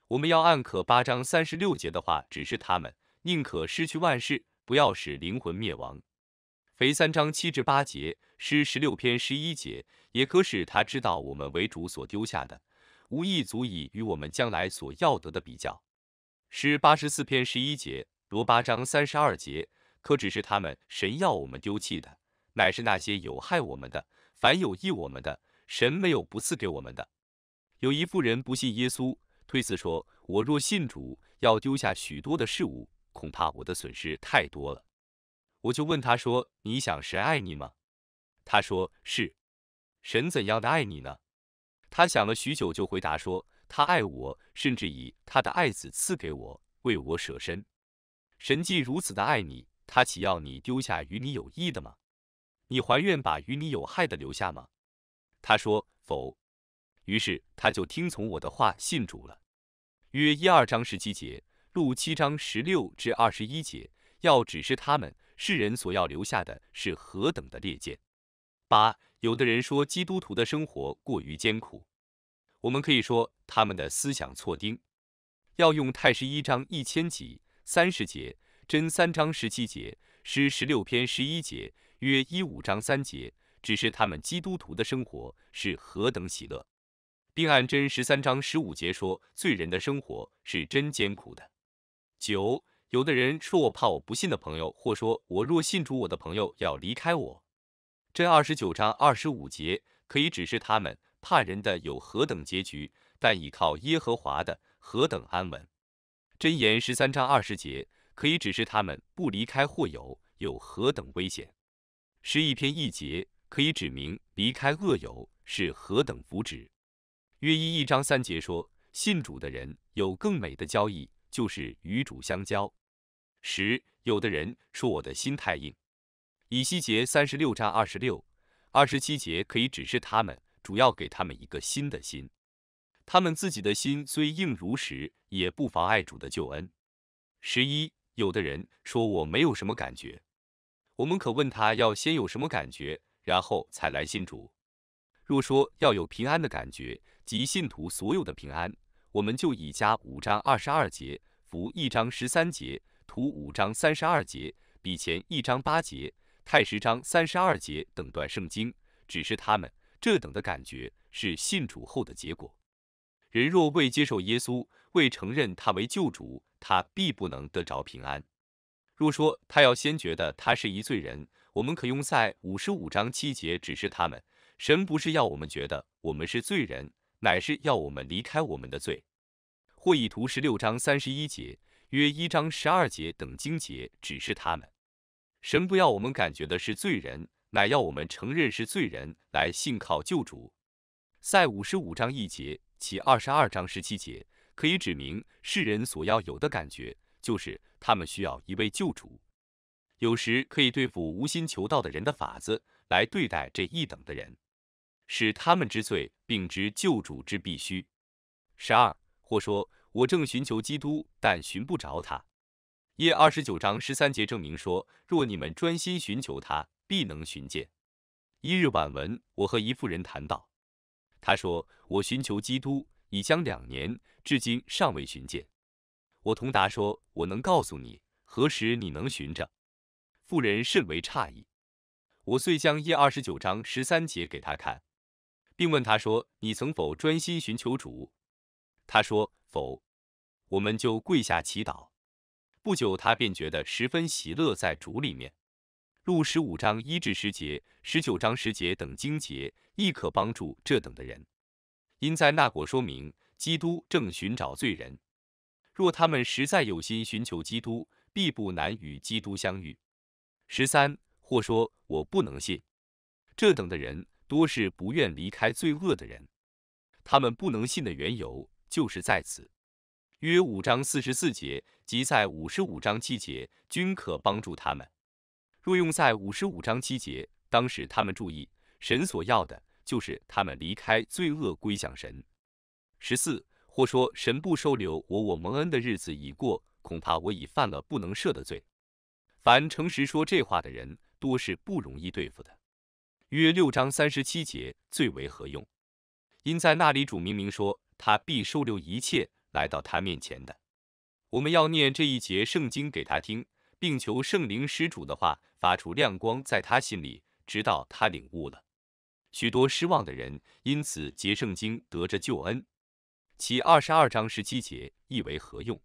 我们要按可八章三十六节的话指示他们，宁可失去万事，不要使灵魂灭亡。肥三章七至八节，诗十六篇十一节，也可使他知道我们为主所丢下的，无一足以与我们将来所要得的比较。诗八十四篇十一节。罗八章三十二节，可只是他们神要我们丢弃的，乃是那些有害我们的；凡有益我们的，神没有不赐给我们的。有一妇人不信耶稣，推辞说：“我若信主，要丢下许多的事物，恐怕我的损失太多了。”我就问他说：“你想神爱你吗？”他说：“是。”神怎样的爱你呢？他想了许久，就回答说：“他爱我，甚至以他的爱子赐给我，为我舍身。”神既如此的爱你，他岂要你丢下与你有益的吗？你还愿把与你有害的留下吗？他说否，于是他就听从我的话信主了。约一二章十七节，路七章十六至二十一节，要指示他们世人所要留下的是何等的烈剑。八有的人说基督徒的生活过于艰苦，我们可以说他们的思想错丁。要用太十一章一千节。三十节，真三章十七节，诗十六篇十一节，约一五章三节，指示他们基督徒的生活是何等喜乐，并按真十三章十五节说，罪人的生活是真艰苦的。九，有的人说我怕我不信的朋友，或说我若信主我的朋友要离开我。这二十九章二十五节可以指示他们怕人的有何等结局，但依靠耶和华的何等安稳。箴言十三章二十节可以指示他们不离开或有有何等危险；十一篇一节可以指明离开恶友是何等福祉。约一一章三节说，信主的人有更美的交易，就是与主相交。十有的人说我的心太硬。以西结三十六章二十六、二十七节可以指示他们，主要给他们一个新的心。他们自己的心虽硬如石。也不妨碍主的救恩。十一，有的人说我没有什么感觉，我们可问他要先有什么感觉，然后才来信主。若说要有平安的感觉，即信徒所有的平安，我们就以加五章二十二节、福一章十三节、图五章三十二节、比前一章八节、太十章三十二节等段圣经，只是他们这等的感觉是信主后的结果。人若未接受耶稣。未承认他为救主，他必不能得着平安。若说他要先觉得他是一罪人，我们可用在五十五章七节指示他们：神不是要我们觉得我们是罪人，乃是要我们离开我们的罪。或以图十六章三十一节、约一章十二节等经节指示他们：神不要我们感觉的是罪人，乃要我们承认是罪人来信靠救主。赛五十五章一节其二十二章十七节。可以指明世人所要有的感觉，就是他们需要一位救主。有时可以对付无心求道的人的法子，来对待这一等的人，使他们之罪，并知救主之必须。十二或说，我正寻求基督，但寻不着他。耶二十九章十三节证明说，若你们专心寻求他，必能寻见。一日晚文，我和一妇人谈到，她说我寻求基督。已将两年，至今尚未寻见。我同达说：“我能告诉你，何时你能寻着？”妇人甚为诧异。我遂将一二十九章十三节给他看，并问他说：“你曾否专心寻求主？”他说：“否。”我们就跪下祈祷。不久，他便觉得十分喜乐在主里面。录十五章一至十节、十九章十节等经节，亦可帮助这等的人。因在那国说明，基督正寻找罪人。若他们实在有心寻求基督，必不难与基督相遇。十三或说我不能信，这等的人多是不愿离开罪恶的人。他们不能信的缘由就是在此。约五章四十四节及在五十五章七节均可帮助他们。若用在五十五章七节，当使他们注意神所要的。就是他们离开罪恶归向神。十四或说神不收留我，我蒙恩的日子已过，恐怕我已犯了不能赦的罪。凡诚实说这话的人，多是不容易对付的。约六章三十七节最为何用？因在那里主明明说他必收留一切来到他面前的。我们要念这一节圣经给他听，并求圣灵施主的话发出亮光在他心里，直到他领悟了。许多失望的人因此结圣经得着救恩。其二十二章十七节意为何用？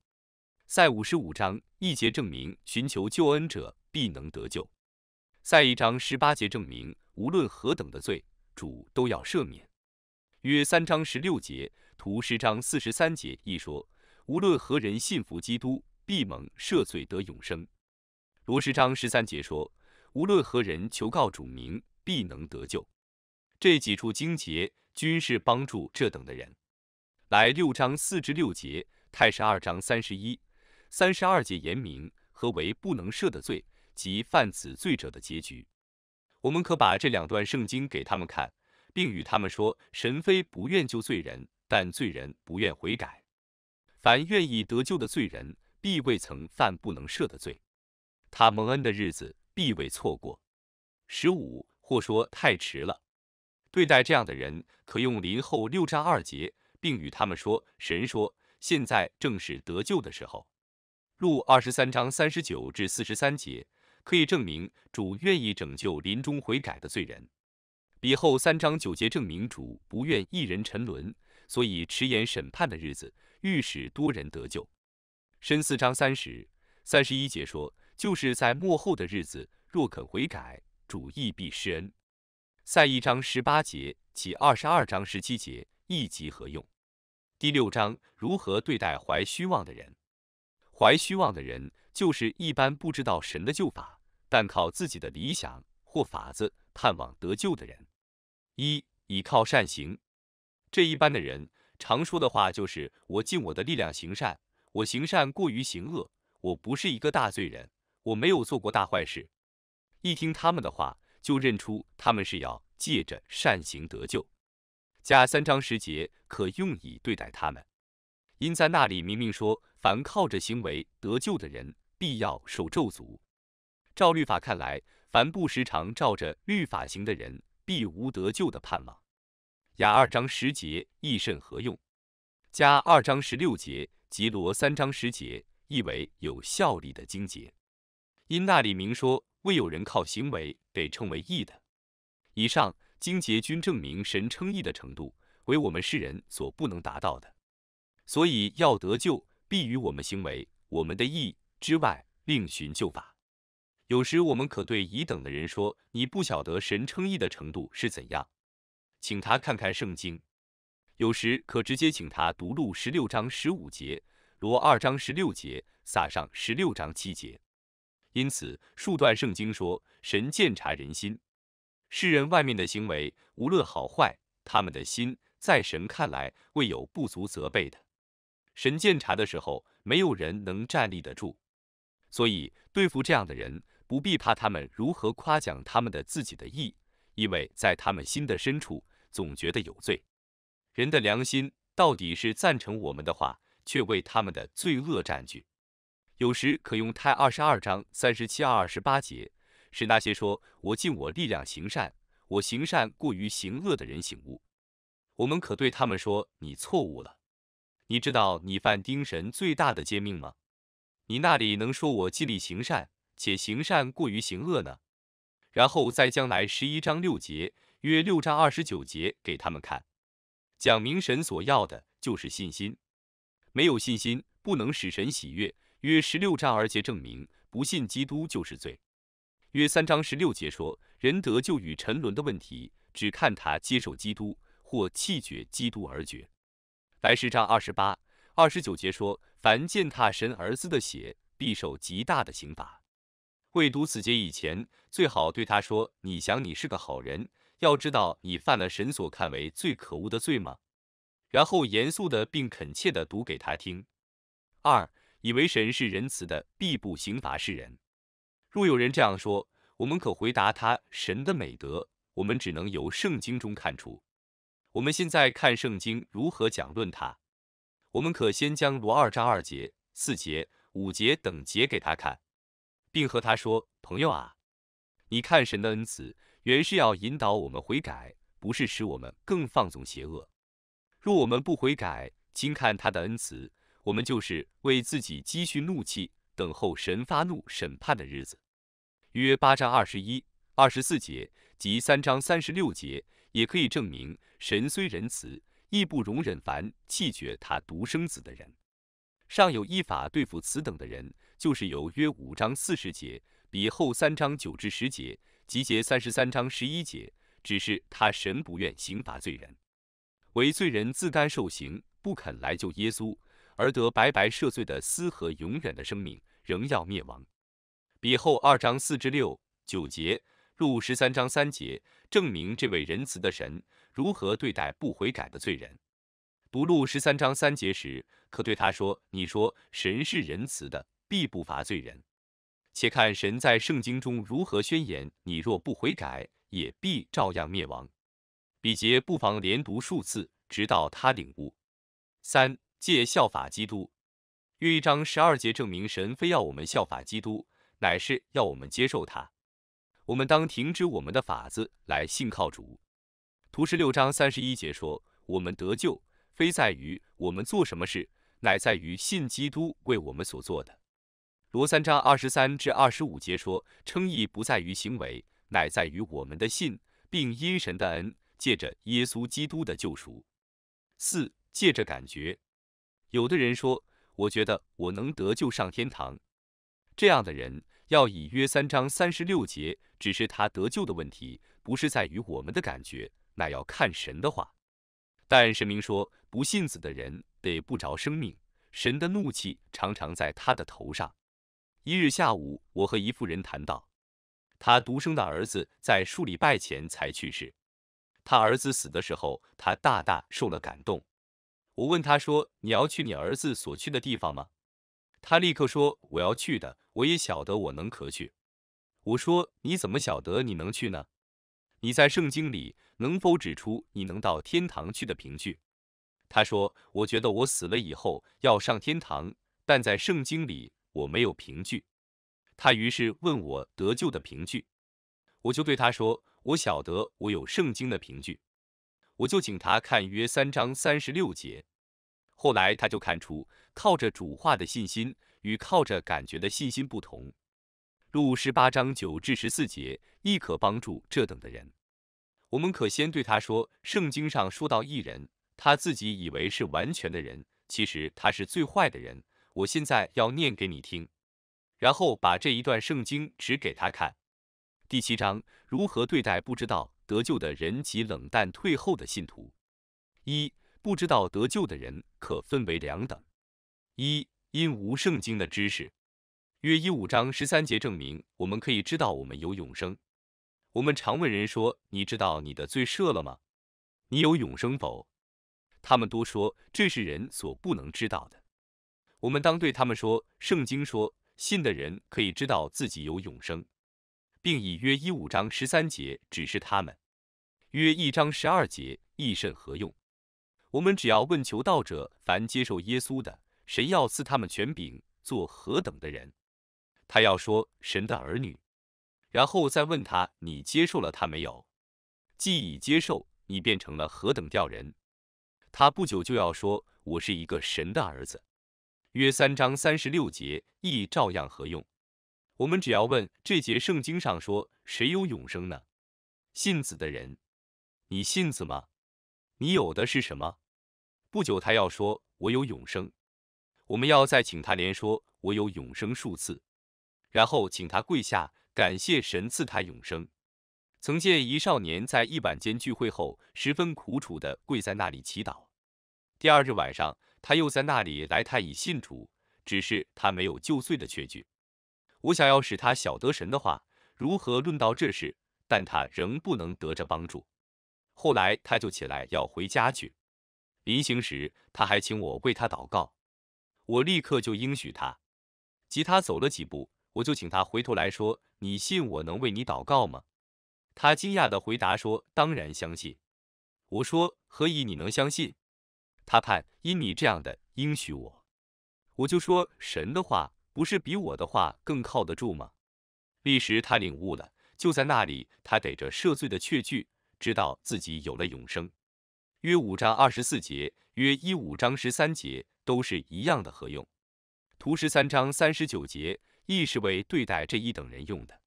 在五十五章一节证明寻求救恩者必能得救。在一章十八节证明无论何等的罪主都要赦免。约三章十六节、图十章四十三节一说无论何人信服基督必蒙赦罪得永生。罗十章十三节说无论何人求告主名必能得救。这几处经节均是帮助这等的人。来六章四至六节，太十二章三十一、三十二节言明何为不能赦的罪及犯此罪者的结局。我们可把这两段圣经给他们看，并与他们说：神非不愿救罪人，但罪人不愿悔改。凡愿意得救的罪人，必未曾犯不能赦的罪，他蒙恩的日子必未错过。十五或说太迟了。对待这样的人，可用林后六章二节，并与他们说：“神说，现在正是得救的时候。”路二十三章三十九至四十三节可以证明主愿意拯救临终悔改的罪人。比后三章九节证明主不愿一人沉沦，所以迟延审判的日子，欲使多人得救。申四章三十三十一节说，就是在末后的日子，若肯悔改，主意必施恩。赛一章十八节及二十二章十七节一节何用？第六章如何对待怀虚妄的人？怀虚妄的人就是一般不知道神的救法，但靠自己的理想或法子盼望得救的人。一倚靠善行，这一般的人常说的话就是：我尽我的力量行善，我行善过于行恶，我不是一个大罪人，我没有做过大坏事。一听他们的话。就认出他们是要借着善行得救。加三章十节可用以对待他们，因在那里明明说，凡靠着行为得救的人，必要受咒诅。照律法看来，凡不时常照着律法行的人，必无得救的盼望。雅二章十节亦甚何用？加二章十六节及罗三章十节亦为有效力的经节，因那里明说，未有人靠行为。被称为义的，以上经节均证明神称义的程度为我们世人所不能达到的，所以要得救，必于我们行为、我们的义之外另寻救法。有时我们可对乙等的人说：“你不晓得神称义的程度是怎样，请他看看圣经。”有时可直接请他读录十六章十五节、罗二章十六节、撒上十六章七节。因此，数段圣经说，神鉴察人心，世人外面的行为无论好坏，他们的心在神看来未有不足责备的。神鉴察的时候，没有人能站立得住。所以对付这样的人，不必怕他们如何夸奖他们的自己的意，因为在他们心的深处，总觉得有罪。人的良心到底是赞成我们的话，却为他们的罪恶占据。有时可用太二十二章三十七二十八节，使那些说我尽我力量行善，我行善过于行恶的人醒悟。我们可对他们说：“你错误了，你知道你犯丁神最大的诫命吗？你那里能说我尽力行善，且行善过于行恶呢？”然后再将来十一章六节约六章二十九节给他们看，讲明神所要的就是信心，没有信心不能使神喜悦。约十六章二节证明，不信基督就是罪。约三章十六节说，人得救与沉沦的问题，只看他接受基督或弃绝基督而决。来十章二十八、二十九节说，凡践踏神儿子的血，必受极大的刑罚。未读此节以前，最好对他说：“你想你是个好人，要知道你犯了神所看为最可恶的罪吗？”然后严肃的并恳切的读给他听。二。以为神是仁慈的，必不刑罚世人。若有人这样说，我们可回答他：神的美德，我们只能由圣经中看出。我们现在看圣经如何讲论他。我们可先将罗二章二节、四节、五节等节给他看，并和他说：“朋友啊，你看神的恩慈，原是要引导我们悔改，不是使我们更放纵邪恶。若我们不悔改，轻看他的恩慈。”我们就是为自己积蓄怒气，等候神发怒审判的日子。约八章二十一、二十四节及三章三十六节，也可以证明神虽仁慈，亦不容忍凡弃绝他独生子的人。尚有依法对付此等的人，就是有约五章四十节比后三章九至十节集结三十三章十一节，只是他神不愿刑罚罪人，唯罪人自甘受刑，不肯来救耶稣。而得白白赦罪的斯和永远的生命，仍要灭亡。彼后二章四至六九节，路十三章三节，证明这位仁慈的神如何对待不悔改的罪人。读录十三章三节时，可对他说：“你说神是仁慈的，必不罚罪人。且看神在圣经中如何宣言：你若不悔改，也必照样灭亡。”彼节不妨连读数次，直到他领悟。三。借效法基督，约一章十二节证明神非要我们效法基督，乃是要我们接受他。我们当停止我们的法子来信靠主。图十六章三十一节说，我们得救非在于我们做什么事，乃在于信基督为我们所做的。罗三章二十三至二十五节说，称义不在于行为，乃在于我们的信，并因神的恩借着耶稣基督的救赎。四借着感觉。有的人说，我觉得我能得救上天堂，这样的人要以约三章三十六节，只是他得救的问题，不是在于我们的感觉，那要看神的话。但神明说，不信子的人得不着生命，神的怒气常常在他的头上。一日下午，我和一妇人谈到，他独生的儿子在数礼拜前才去世，他儿子死的时候，他大大受了感动。我问他说：“你要去你儿子所去的地方吗？”他立刻说：“我要去的，我也晓得我能可去。”我说：“你怎么晓得你能去呢？你在圣经里能否指出你能到天堂去的凭据？”他说：“我觉得我死了以后要上天堂，但在圣经里我没有凭据。”他于是问我得救的凭据，我就对他说：“我晓得我有圣经的凭据。”我就请他看约三章三十六节，后来他就看出靠着主话的信心与靠着感觉的信心不同。路十八章九至十四节亦可帮助这等的人。我们可先对他说，圣经上说到一人，他自己以为是完全的人，其实他是最坏的人。我现在要念给你听，然后把这一段圣经指给他看。第七章如何对待不知道。得救的人及冷淡退后的信徒，一不知道得救的人可分为两等，一因无圣经的知识，约一五章十三节证明，我们可以知道我们有永生。我们常问人说，你知道你的罪赦了吗？你有永生否？他们都说这是人所不能知道的。我们当对他们说，圣经说，信的人可以知道自己有永生。并以约一五章十三节指示他们，约一章十二节亦甚何用？我们只要问求道者，凡接受耶稣的，神要赐他们权柄做何等的人。他要说神的儿女，然后再问他，你接受了他没有？既已接受，你变成了何等吊人？他不久就要说，我是一个神的儿子。约三章三十六节亦照样何用？我们只要问这节圣经上说谁有永生呢？信子的人，你信子吗？你有的是什么？不久他要说我有永生，我们要再请他连说我有永生数次，然后请他跪下感谢神赐他永生。曾见一少年在一晚间聚会后，十分苦楚地跪在那里祈祷。第二日晚上，他又在那里来他乙信主，只是他没有救罪的缺据。我想要使他晓得神的话如何论到这事，但他仍不能得着帮助。后来他就起来要回家去，临行时他还请我为他祷告，我立刻就应许他。及他走了几步，我就请他回头来说：“你信我能为你祷告吗？”他惊讶的回答说：“当然相信。”我说：“何以你能相信？”他盼因你这样的应许我，我就说神的话。不是比我的话更靠得住吗？立时他领悟了，就在那里，他逮着赦罪的确据，知道自己有了永生。约五章二十四节，约一五章十三节都是一样的合用。图十三章三十九节亦是为对待这一等人用的。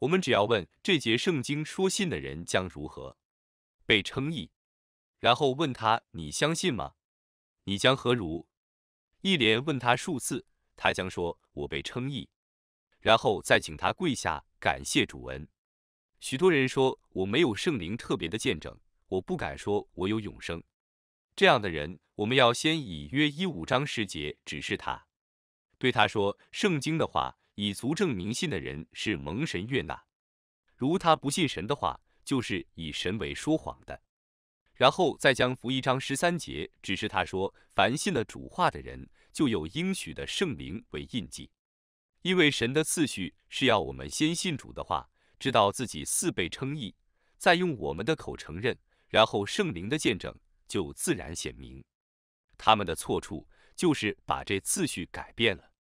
我们只要问这节圣经说信的人将如何被称义，然后问他你相信吗？你将何如？一连问他数次。他将说：“我被称义。”然后再请他跪下，感谢主恩。许多人说：“我没有圣灵特别的见证，我不敢说我有永生。”这样的人，我们要先以约一五章十节指示他，对他说：“圣经的话，以足证明信的人是蒙神悦纳。如他不信神的话，就是以神为说谎的。”然后再将福音章十三节指示他说：“凡信了主话的人。”就有应许的圣灵为印记，因为神的次序是要我们先信主的话，知道自己四被称义，再用我们的口承认，然后圣灵的见证就自然显明。他们的错处就是把这次序改变了，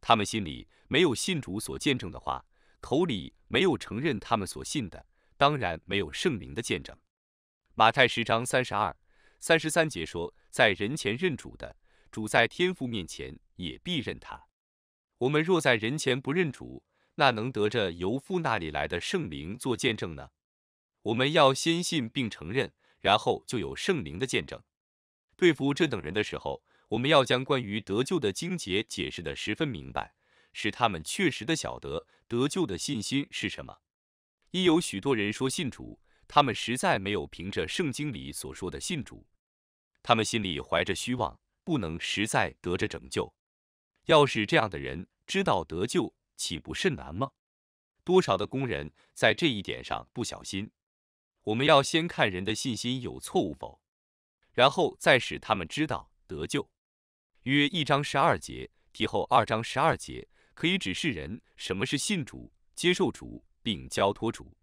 他们心里没有信主所见证的话，口里没有承认他们所信的，当然没有圣灵的见证。马太十章三十二、三十三节说，在人前认主的。主在天父面前也必认他。我们若在人前不认主，那能得着由父那里来的圣灵做见证呢？我们要先信并承认，然后就有圣灵的见证。对付这等人的时候，我们要将关于得救的经节解释的十分明白，使他们确实的晓得得救的信心是什么。一有许多人说信主，他们实在没有凭着圣经里所说的信主，他们心里怀着虚妄。不能实在得着拯救，要是这样的人知道得救，岂不是难吗？多少的工人在这一点上不小心，我们要先看人的信心有错误否，然后再使他们知道得救。约一章十二节、提后二章十二节可以指示人什么是信主、接受主，并交托主。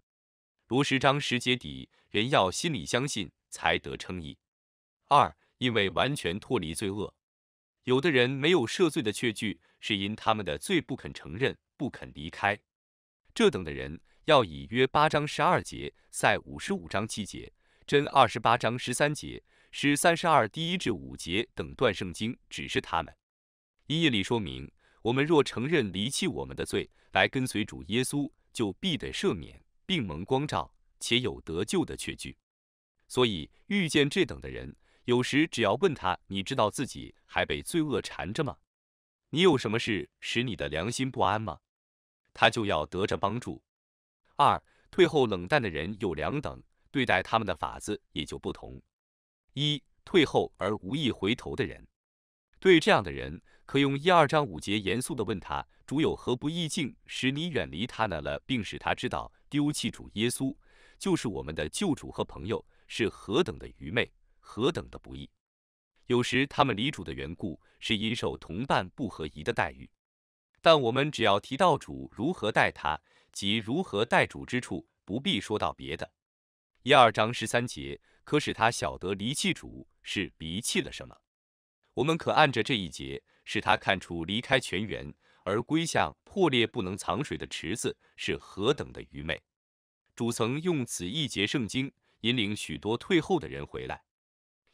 罗十章十节底人要心里相信才得称义。二因为完全脱离罪恶，有的人没有赦罪的确据，是因他们的罪不肯承认，不肯离开。这等的人要以约八章十二节、赛五十五章七节、真二十八章十三节、诗三十二第一至五节等段圣经指示他们。一页里说明，我们若承认离弃我们的罪，来跟随主耶稣，就必得赦免，并蒙光照，且有得救的确据。所以遇见这等的人。有时只要问他，你知道自己还被罪恶缠着吗？你有什么事使你的良心不安吗？他就要得着帮助。二退后冷淡的人有两等，对待他们的法子也就不同。一退后而无意回头的人，对这样的人可用一二章五节，严肃地问他主有何不义境使你远离他呢了，并使他知道丢弃主耶稣就是我们的救主和朋友是何等的愚昧。何等的不易！有时他们离主的缘故是因受同伴不合宜的待遇，但我们只要提到主如何待他及如何待主之处，不必说到别的。一二章十三节可使他晓得离弃主是离弃了什么。我们可按着这一节，使他看出离开泉园而归向破裂不能藏水的池子是何等的愚昧。主曾用此一节圣经引领许多退后的人回来。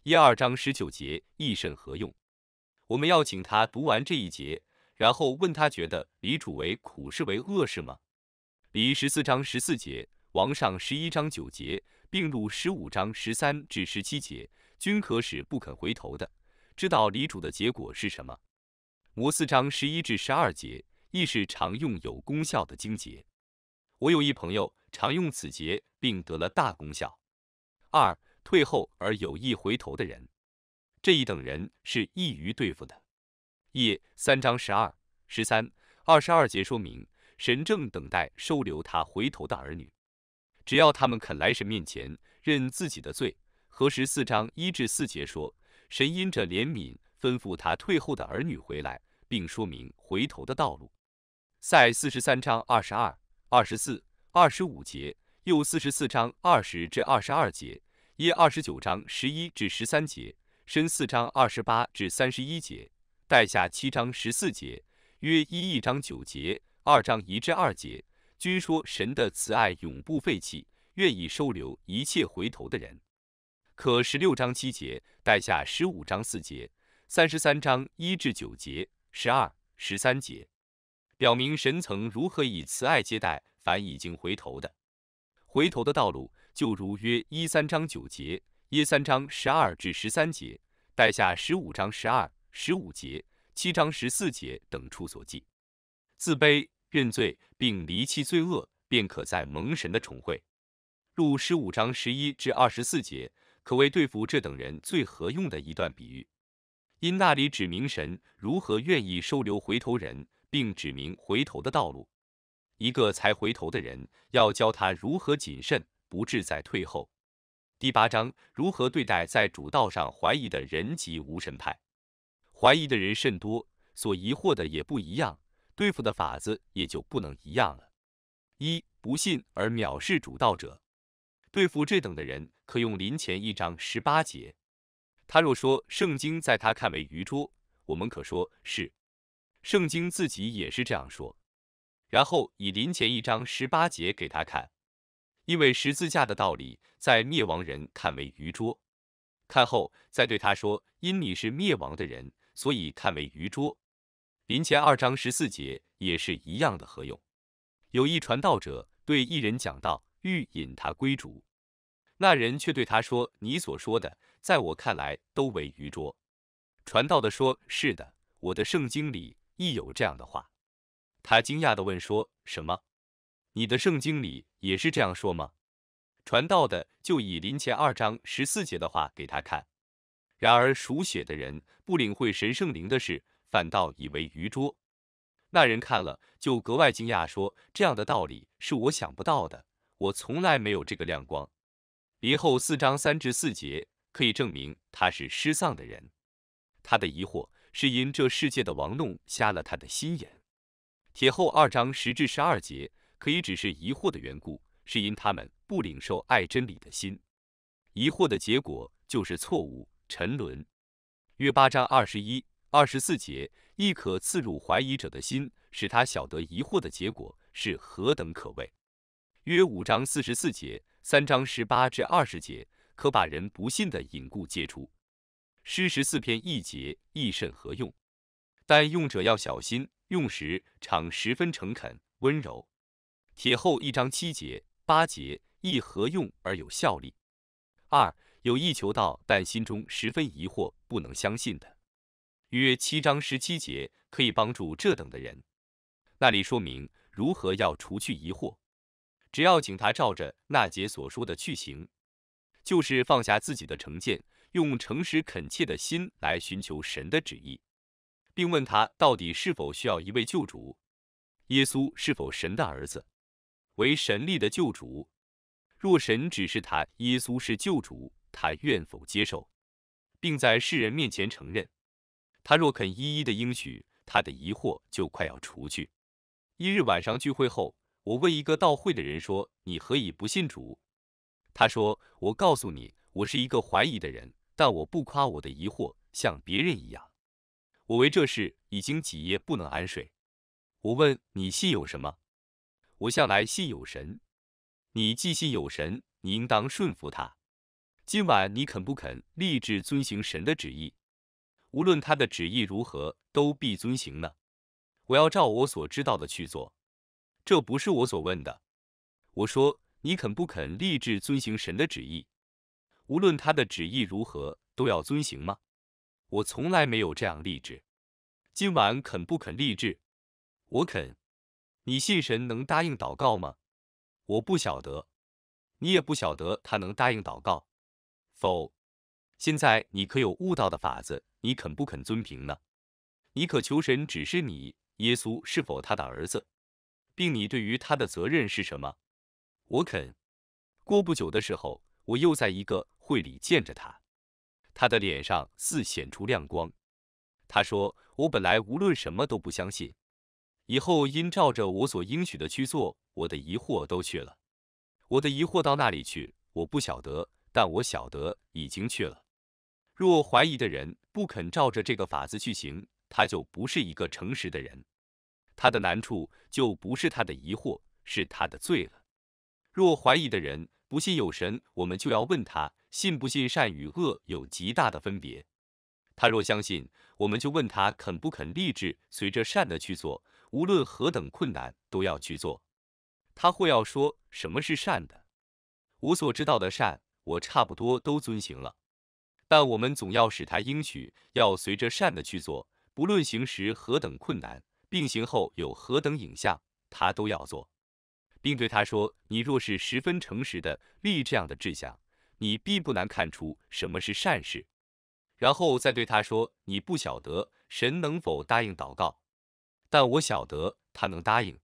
一二章十九节亦甚何用？我们要请他读完这一节，然后问他觉得离主为苦是为恶是吗？离十四章十四节、王上十一章九节并入十五章十三至十七节，均可使不肯回头的知道离主的结果是什么。摩四章十一至十二节亦是常用有功效的经节。我有一朋友常用此节，并得了大功效。二。退后而有意回头的人，这一等人是易于对付的。夜三章十二、十三、二十二节说明神正等待收留他回头的儿女，只要他们肯来神面前认自己的罪。何十四章一至四节说神因着怜悯吩咐他退后的儿女回来，并说明回头的道路。赛四十三章二十二、二十四、二十五节，又四十四章二十至二十二节。耶二十九章十一至十三节，申四章二十八至三十一节，代下七章十四节，约一亿章九节，二章一至二节，均说神的慈爱永不废弃，愿意收留一切回头的人。可十六章七节，代下十五章四节，三十三章一至九节，十二、十三节，表明神曾如何以慈爱接待凡已经回头的，回头的道路。就如约一三章九节、耶三章十二至十三节、代下十五章十二十五节、七章十四节等处所记，自卑认罪并离弃罪恶，便可在蒙神的重会。路十五章十一至二十四节，可谓对付这等人最合用的一段比喻，因那里指明神如何愿意收留回头人，并指明回头的道路。一个才回头的人，要教他如何谨慎。不致再退后。第八章，如何对待在主道上怀疑的人及无神派？怀疑的人甚多，所疑惑的也不一样，对付的法子也就不能一样了。一不信而藐视主道者，对付这等的人，可用林前一章十八节。他若说圣经在他看为愚拙，我们可说是圣经自己也是这样说，然后以林前一章十八节给他看。因为十字架的道理，在灭亡人看为愚拙，看后再对他说：因你是灭亡的人，所以看为愚拙。临前二章十四节也是一样的何用？有一传道者对一人讲道，欲引他归主，那人却对他说：你所说的，在我看来都为愚拙。传道的说：是的，我的圣经里亦有这样的话。他惊讶的问：说什么？你的圣经里也是这样说吗？传道的就以林前二章十四节的话给他看。然而属血的人不领会神圣灵的事，反倒以为愚拙。那人看了就格外惊讶，说：“这样的道理是我想不到的，我从来没有这个亮光。”林后四章三至四节可以证明他是失丧的人。他的疑惑是因这世界的王弄瞎了他的心眼。帖后二章十至十二节。可以只是疑惑的缘故，是因他们不领受爱真理的心。疑惑的结果就是错误沉沦。约八章二十一、二十四节，亦可刺入怀疑者的心，使他晓得疑惑的结果是何等可畏。约五章四十四节、三章十八至二十节，可把人不信的引故揭出。诗十四篇一节亦甚何用？但用者要小心，用时常十分诚恳温柔。铁后一章七节、八节，亦何用而有效力？二有意求道，但心中十分疑惑，不能相信的，约七章十七节，可以帮助这等的人。那里说明如何要除去疑惑，只要请他照着那节所说的去行，就是放下自己的成见，用诚实恳切的心来寻求神的旨意，并问他到底是否需要一位救主，耶稣是否神的儿子。为神力的救主，若神指示他，耶稣是救主，他愿否接受，并在世人面前承认？他若肯一一的应许，他的疑惑就快要除去。一日晚上聚会后，我问一个到会的人说：“你何以不信主？”他说：“我告诉你，我是一个怀疑的人，但我不夸我的疑惑，像别人一样。我为这事已经几夜不能安睡。”我问：“你信有什么？”我向来信有神，你既信有神，你应当顺服他。今晚你肯不肯立志遵行神的旨意？无论他的旨意如何，都必遵行呢？我要照我所知道的去做，这不是我所问的。我说，你肯不肯立志遵行神的旨意？无论他的旨意如何，都要遵行吗？我从来没有这样立志。今晚肯不肯立志？我肯。你信神能答应祷告吗？我不晓得，你也不晓得他能答应祷告否？现在你可有悟道的法子？你肯不肯尊凭呢？你可求神指示你，耶稣是否他的儿子，并你对于他的责任是什么？我肯。过不久的时候，我又在一个会里见着他，他的脸上似显出亮光。他说：“我本来无论什么都不相信。”以后因照着我所应许的去做，我的疑惑都去了。我的疑惑到那里去？我不晓得，但我晓得已经去了。若怀疑的人不肯照着这个法子去行，他就不是一个诚实的人。他的难处就不是他的疑惑，是他的罪了。若怀疑的人不信有神，我们就要问他信不信善与恶有极大的分别。他若相信，我们就问他肯不肯立志随着善的去做。无论何等困难，都要去做。他或要说什么是善的，我所知道的善，我差不多都遵行了。但我们总要使他应许，要随着善的去做，不论行时何等困难，并行后有何等影像，他都要做，并对他说：你若是十分诚实的立这样的志向，你必不难看出什么是善事。然后再对他说：你不晓得神能否答应祷告。但我晓得他能答应。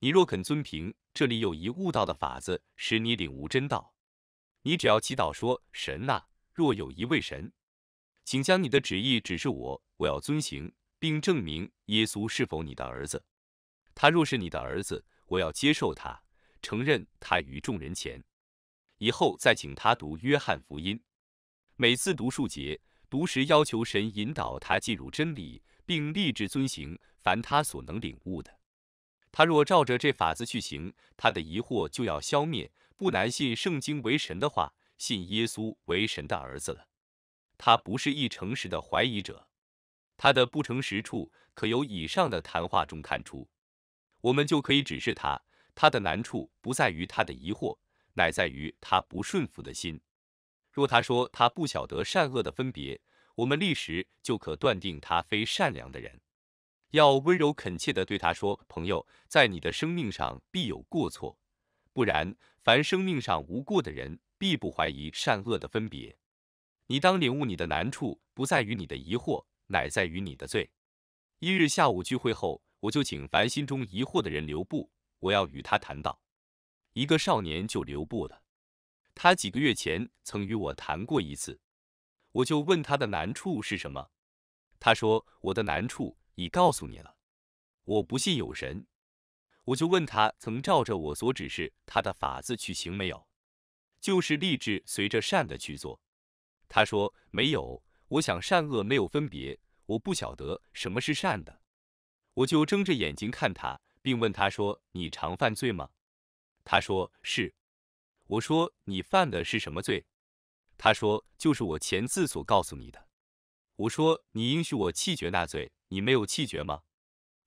你若肯遵凭，这里有一悟道的法子，使你领悟真道。你只要祈祷说：“神呐，若有一位神，请将你的旨意指示我，我要遵行，并证明耶稣是否你的儿子。他若是你的儿子，我要接受他，承认他于众人前。以后再请他读约翰福音，每次读数节，读时要求神引导他进入真理。”并立志遵行，凡他所能领悟的，他若照着这法子去行，他的疑惑就要消灭，不难信圣经为神的话，信耶稣为神的儿子了。他不是一诚实的怀疑者，他的不诚实处，可由以上的谈话中看出。我们就可以指示他，他的难处不在于他的疑惑，乃在于他不顺服的心。若他说他不晓得善恶的分别，我们立时就可断定他非善良的人，要温柔恳切地对他说：“朋友，在你的生命上必有过错，不然，凡生命上无过的人，必不怀疑善恶的分别。你当领悟你的难处，不在于你的疑惑，乃在于你的罪。”一日下午聚会后，我就请凡心中疑惑的人留步，我要与他谈到。一个少年就留步了，他几个月前曾与我谈过一次。我就问他的难处是什么，他说我的难处已告诉你了。我不信有神，我就问他曾照着我所指示他的法子去行没有？就是立志随着善的去做。他说没有。我想善恶没有分别，我不晓得什么是善的。我就睁着眼睛看他，并问他说：“你常犯罪吗？”他说是。我说你犯的是什么罪？他说，就是我前次所告诉你的。我说，你应许我弃绝那罪，你没有弃绝吗？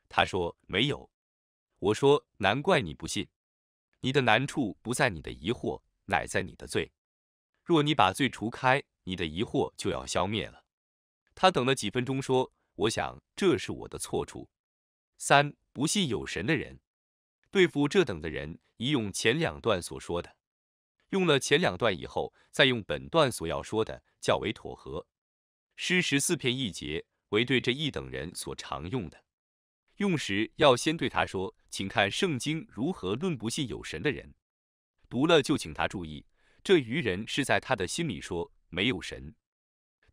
他说，没有。我说，难怪你不信。你的难处不在你的疑惑，乃在你的罪。若你把罪除开，你的疑惑就要消灭了。他等了几分钟，说，我想这是我的错处。三，不信有神的人，对付这等的人，已用前两段所说的。用了前两段以后，再用本段所要说的较为妥合。诗十四篇一节，为对这一等人所常用的。用时要先对他说：“请看圣经如何论不信有神的人。”读了就请他注意，这愚人是在他的心里说没有神，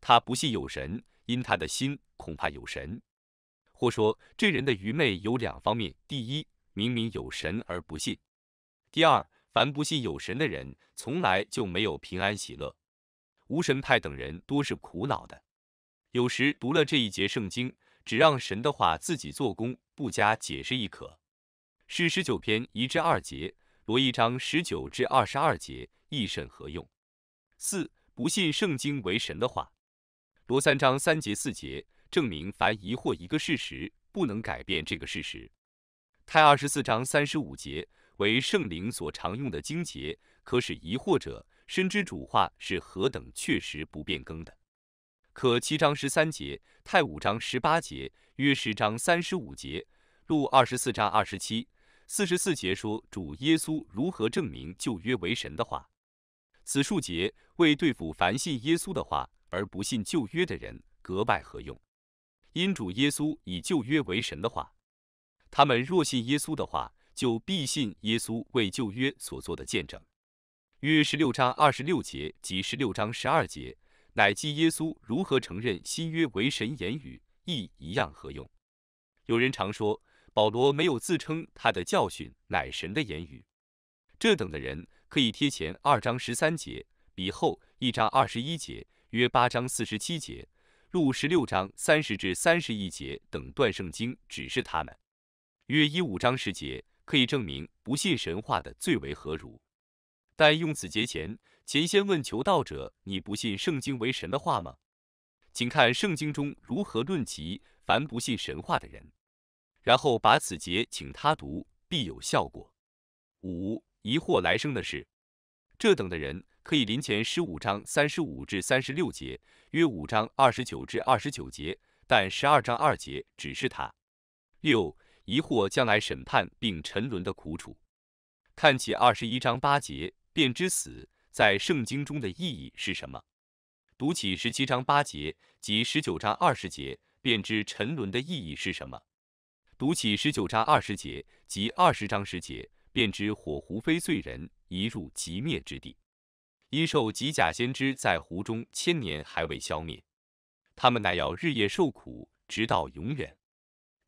他不信有神，因他的心恐怕有神。或说这人的愚昧有两方面：第一，明明有神而不信；第二，凡不信有神的人，从来就没有平安喜乐。无神派等人多是苦恼的。有时读了这一节圣经，只让神的话自己做工，不加解释亦可。是十九篇一至二节，罗一章十九至二十二节一审何用？四不信圣经为神的话，罗三章三节四节证明凡疑惑一个事实，不能改变这个事实。太二十四章三十五节。为圣灵所常用的经节，可使疑惑者深知主话是何等确实不变更的。可七章十三节、太五章十八节、约十章三十五节、路二十四章二十七、四十四节说主耶稣如何证明旧约为神的话。此数节为对付凡信耶稣的话而不信旧约的人格外合用？因主耶稣以旧约为神的话，他们若信耶稣的话。就必信耶稣为旧约所做的见证。约十六章二十六节及十六章十二节，乃记耶稣如何承认新约为神言语，亦一样何用？有人常说保罗没有自称他的教训乃神的言语，这等的人可以贴前二章十三节，比后一章二十一节，约八章四十七节，路十六章三十至三十一节等段圣经指示他们。约一五章十节。可以证明不信神话的最为何如？但用此节前前先问求道者，你不信圣经为神的话吗？请看圣经中如何论及凡不信神话的人，然后把此节请他读，必有效果。五疑惑来生的事，这等的人可以临前十五章三十五至三十六节约五章二十九至二十九节，但十二章二节只是他。六疑惑将来审判并沉沦的苦楚，看起二十一章八节便知死在圣经中的意义是什么；读起十七章八节及十九章二十节便知沉沦的意义是什么；读起十九章二十节及二十章十节便知火狐非罪人一入即灭之地，因受极假先知在湖中千年还未消灭，他们乃要日夜受苦直到永远。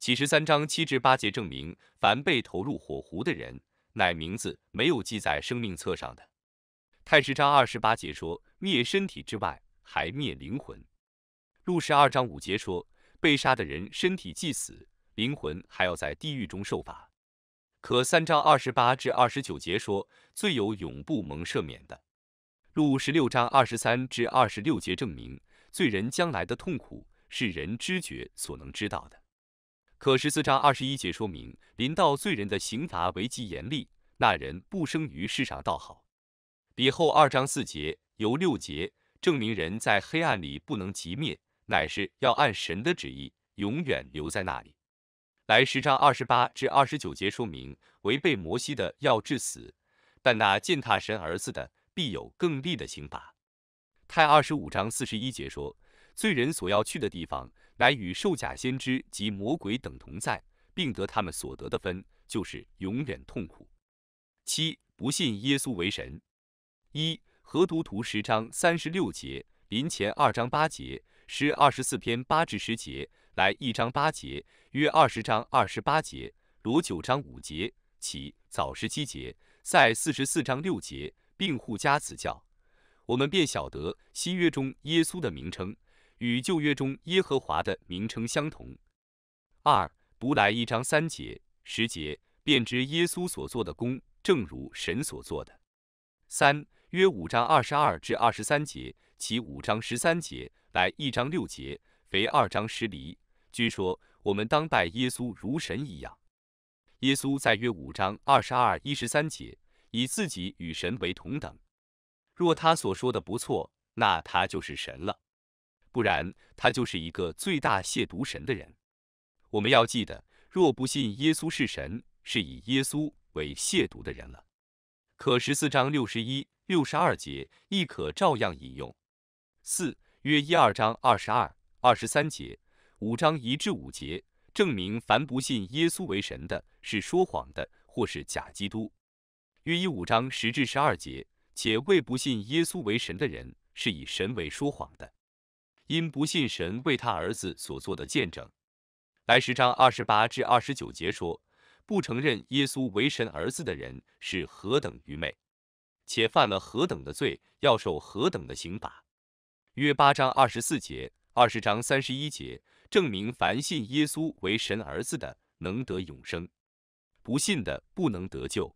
七十三章七至八节证明，凡被投入火湖的人，乃名字没有记在生命册上的。太十章二十八节说，灭身体之外，还灭灵魂。路十二章五节说，被杀的人身体既死，灵魂还要在地狱中受罚。可三章二十八至二十九节说，罪有永不蒙赦免的。路十六章二十三至二十六节证明，罪人将来的痛苦是人知觉所能知道的。可十四章二十一节说明，临到罪人的刑罚为极严厉，那人不生于世上倒好。比后二章四节由六节证明，人在黑暗里不能即灭，乃是要按神的旨意永远留在那里。来十章二十八至二十九节说明，违背摩西的要致死，但那践踏神儿子的必有更厉的刑罚。太二十五章四十一节说，罪人所要去的地方。乃与兽假先知及魔鬼等同在，并得他们所得的分，就是永远痛苦。七不信耶稣为神。一合读图十章三十六节，临前二章八节，诗二十四篇八至十节，来一章八节，约二十章二十八节，罗九章五节，起，早十七节，赛四十四章六节，并互加此教，我们便晓得新约中耶稣的名称。与旧约中耶和华的名称相同。二读来一章三节十节，便知耶稣所做的功，正如神所做的。三约五章二十二至二十三节其五章十三节，来一章六节，非二章十厘。据说我们当拜耶稣如神一样。耶稣在约五章二十二一十三节，以自己与神为同等。若他所说的不错，那他就是神了。不然，他就是一个最大亵渎神的人。我们要记得，若不信耶稣是神，是以耶稣为亵渎的人了。可十四章六十一、六十二节，亦可照样引用。四约一二章二十二、二十三节，五章一至五节，证明凡不信耶稣为神的，是说谎的，或是假基督。约一五章十至十二节，且未不信耶稣为神的人，是以神为说谎的。因不信神为他儿子所做的见证，来十章二十八至二十九节说，不承认耶稣为神儿子的人是何等愚昧，且犯了何等的罪，要受何等的刑罚。约八章二十四节，二十章三十一节证明，凡信耶稣为神儿子的能得永生，不信的不能得救。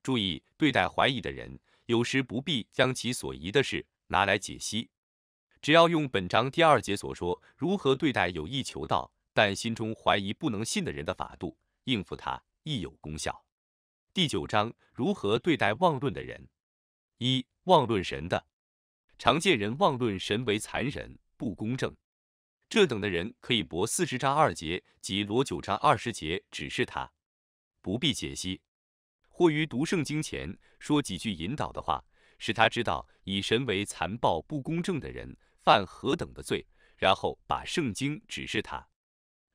注意，对待怀疑的人，有时不必将其所疑的事拿来解析。只要用本章第二节所说如何对待有意求道但心中怀疑不能信的人的法度应付他，亦有功效。第九章如何对待妄论的人？一妄论神的，常见人妄论神为残忍不公正，这等的人可以博四十章二节及罗九章二十节指示他，不必解析。或于读圣经前说几句引导的话。使他知道以神为残暴不公正的人犯何等的罪，然后把圣经指示他。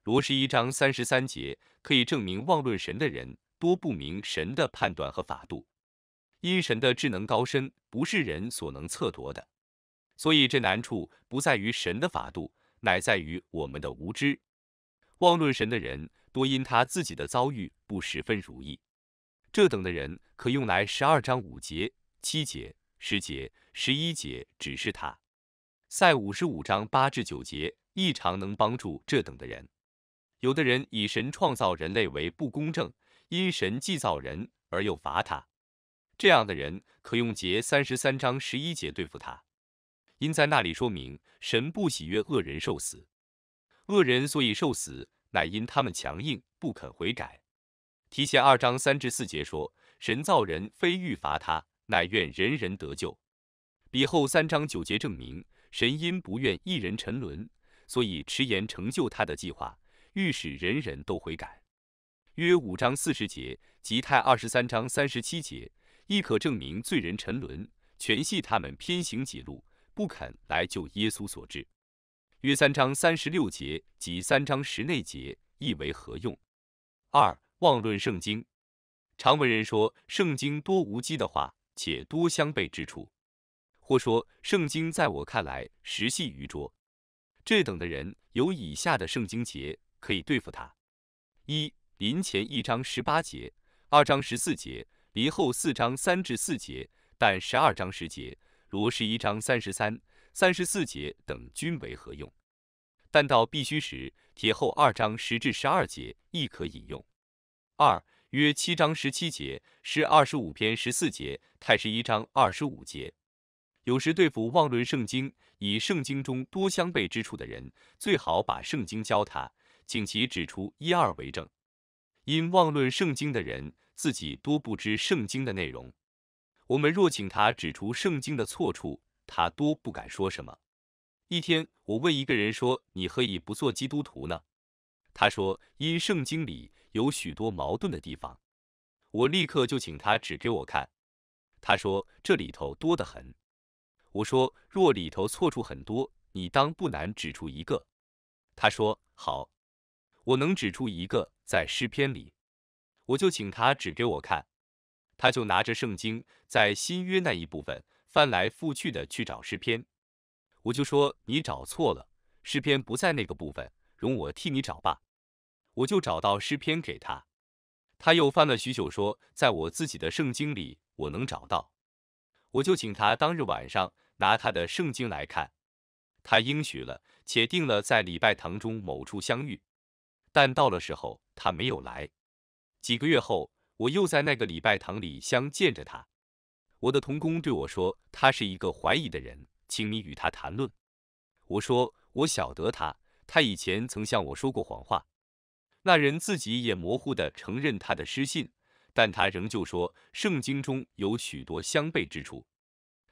罗十一章三十三节可以证明妄论神的人多不明神的判断和法度，因神的智能高深，不是人所能测夺的。所以这难处不在于神的法度，乃在于我们的无知。妄论神的人多因他自己的遭遇不十分如意，这等的人可用来十二章五节。七节、十节、十一节，只是他。赛五十五章八至九节，异常能帮助这等的人。有的人以神创造人类为不公正，因神既造人而又罚他，这样的人可用节三十三章十一节对付他，因在那里说明神不喜悦恶人受死。恶人所以受死，乃因他们强硬不肯悔改。提前二章三至四节说，神造人非欲罚他。乃愿人人得救。彼后三章九节证明，神因不愿一人沉沦，所以迟延成就他的计划，欲使人人都悔改。约五章四十节及太二十三章三十七节，亦可证明罪人沉沦全系他们偏行己路，不肯来救耶稣所致。约三章三十六节及三章十内节，意为何用？二妄论圣经，常闻人说圣经多无稽的话。且多相悖之处，或说圣经在我看来实系愚拙。这等的人有以下的圣经节可以对付他：一临前一章十八节、二章十四节；离后四章三至四节，但十二章十节、罗十一章三十三、三十四节等均为何用？但到必须时，帖后二章十至十二节亦可引用。二约七章十七节，是二十五篇十四节，太十一章二十五节。有时对付妄论圣经、以圣经中多相悖之处的人，最好把圣经教他，请其指出一二为证。因妄论圣经的人自己多不知圣经的内容，我们若请他指出圣经的错处，他多不敢说什么。一天，我问一个人说：“你何以不做基督徒呢？”他说：“因圣经里……”有许多矛盾的地方，我立刻就请他指给我看。他说这里头多得很。我说若里头错处很多，你当不难指出一个。他说好，我能指出一个在诗篇里。我就请他指给我看，他就拿着圣经在新约那一部分翻来覆去的去找诗篇。我就说你找错了，诗篇不在那个部分，容我替你找吧。我就找到诗篇给他，他又翻了许久，说在我自己的圣经里我能找到。我就请他当日晚上拿他的圣经来看，他应许了，且定了在礼拜堂中某处相遇。但到了时候，他没有来。几个月后，我又在那个礼拜堂里相见着他。我的同工对我说，他是一个怀疑的人，请你与他谈论。我说我晓得他，他以前曾向我说过谎话。那人自己也模糊地承认他的失信，但他仍旧说圣经中有许多相悖之处，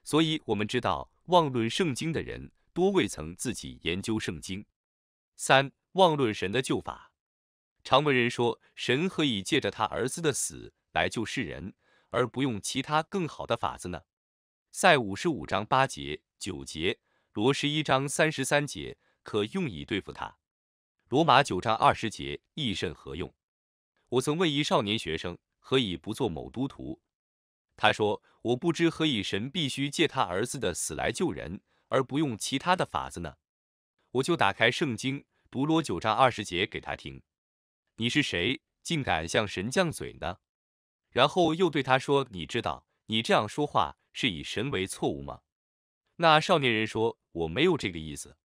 所以我们知道妄论圣经的人多未曾自己研究圣经。三、妄论神的救法。常闻人说神何以借着他儿子的死来救世人，而不用其他更好的法子呢？赛五十五章八节、九节，罗十一章三十三节可用以对付他。罗马九章二十节意甚何用？我曾问一少年学生，何以不做某都徒？他说：“我不知何以神必须借他儿子的死来救人，而不用其他的法子呢？”我就打开圣经，读罗九章二十节给他听：“你是谁，竟敢向神犟嘴呢？”然后又对他说：“你知道，你这样说话是以神为错误吗？”那少年人说：“我没有这个意思。”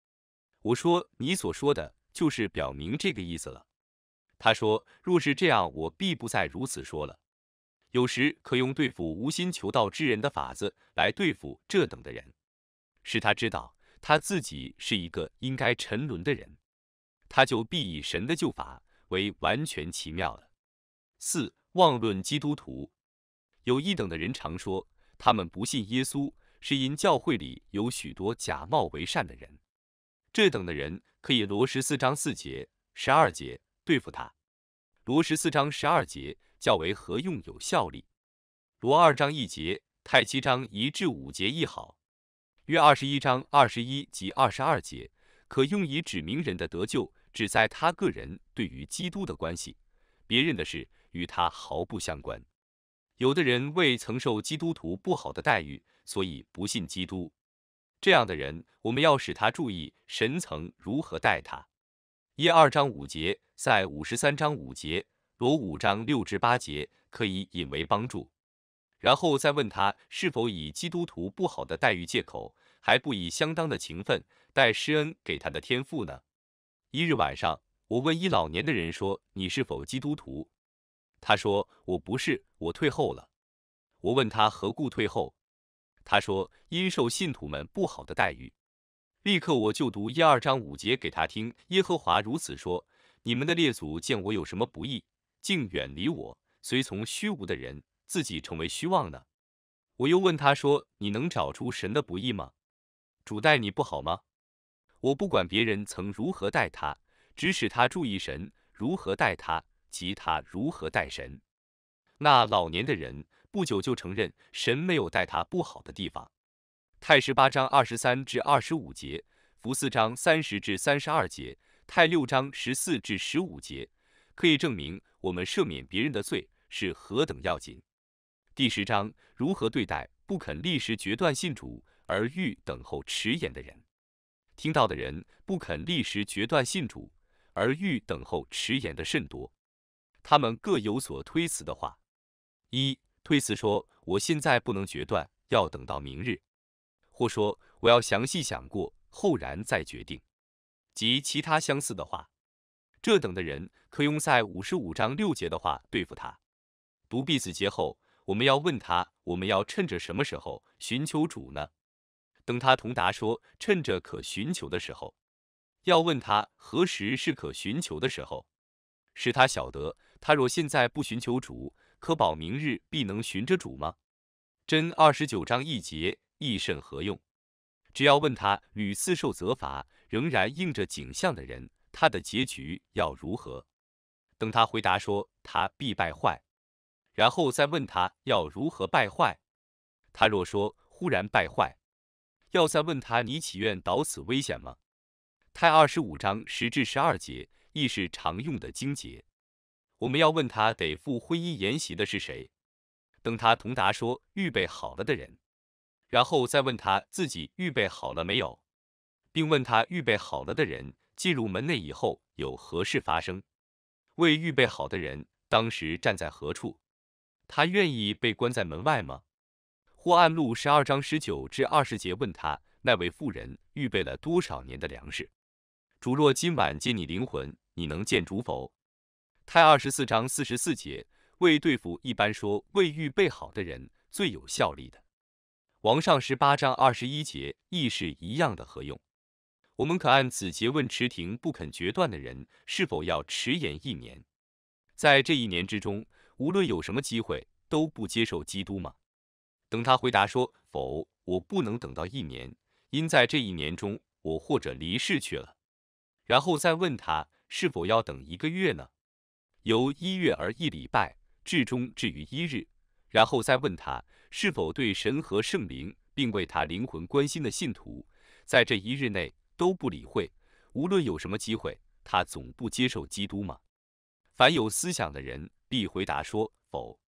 我说：“你所说的。”就是表明这个意思了。他说：“若是这样，我必不再如此说了。有时可用对付无心求道之人的法子来对付这等的人，使他知道他自己是一个应该沉沦的人，他就必以神的救法为完全奇妙了。”四妄论基督徒有一等的人常说，他们不信耶稣是因教会里有许多假冒为善的人，这等的人。可以罗十四章四节、十二节对付他，罗十四章十二节较为合用有效力。罗二章一节、太七章一至五节亦好。约二十一章二十一及二十二节可用以指明人的得救只在他个人对于基督的关系，别人的事与他毫不相关。有的人未曾受基督徒不好的待遇，所以不信基督。这样的人，我们要使他注意神曾如何待他。一二章五节，在五十三章五节，罗五章六至八节，可以引为帮助。然后再问他是否以基督徒不好的待遇借口，还不以相当的情分待施恩给他的天赋呢？一日晚上，我问一老年的人说：“你是否基督徒？”他说：“我不是，我退后了。”我问他何故退后。他说：“因受信徒们不好的待遇，立刻我就读一二章五节给他听。耶和华如此说：你们的列祖见我有什么不义，竟远离我，随从虚无的人，自己成为虚妄呢？”我又问他说：“你能找出神的不义吗？主待你不好吗？”我不管别人曾如何待他，指使他注意神如何待他及他如何待神。那老年的人。不久就承认神没有待他不好的地方。太十八章二十三至二十五节，福四章三十至三十二节，太六章十四至十五节，可以证明我们赦免别人的罪是何等要紧。第十章如何对待不肯立时决断信主而欲等候迟延的人？听到的人不肯立时决断信主而欲等候迟延的甚多，他们各有所推辞的话。一推辞说：“我现在不能决断，要等到明日。”或说：“我要详细想过，后然再决定。”及其他相似的话，这等的人可用在五十五章六节的话对付他。读毕子节后，我们要问他：“我们要趁着什么时候寻求主呢？”等他同答说：“趁着可寻求的时候。”要问他何时是可寻求的时候，使他晓得他若现在不寻求主。可保明日必能寻着主吗？真二十九章一节亦甚何用？只要问他屡次受责罚，仍然应着景象的人，他的结局要如何？等他回答说他必败坏，然后再问他要如何败坏？他若说忽然败坏，要再问他你岂愿导此危险吗？太二十五章十至十二节亦是常用的经节。我们要问他得赴婚姻筵席的是谁，等他同答说预备好了的人，然后再问他自己预备好了没有，并问他预备好了的人进入门内以后有何事发生，未预备好的人当时站在何处，他愿意被关在门外吗？或按路十二章十九至二十节问他，那位妇人预备了多少年的粮食？主若今晚借你灵魂，你能见主否？太二十四章四十四节为对付一般说未预备好的人最有效力的。王上十八章二十一节亦是一样的合用。我们可按此节问迟亭不肯决断的人，是否要迟延一年？在这一年之中，无论有什么机会，都不接受基督吗？等他回答说否，我不能等到一年，因在这一年中我或者离世去了。然后再问他是否要等一个月呢？由一月而一礼拜，至终至于一日，然后再问他是否对神和圣灵，并为他灵魂关心的信徒，在这一日内都不理会，无论有什么机会，他总不接受基督吗？凡有思想的人必回答说否。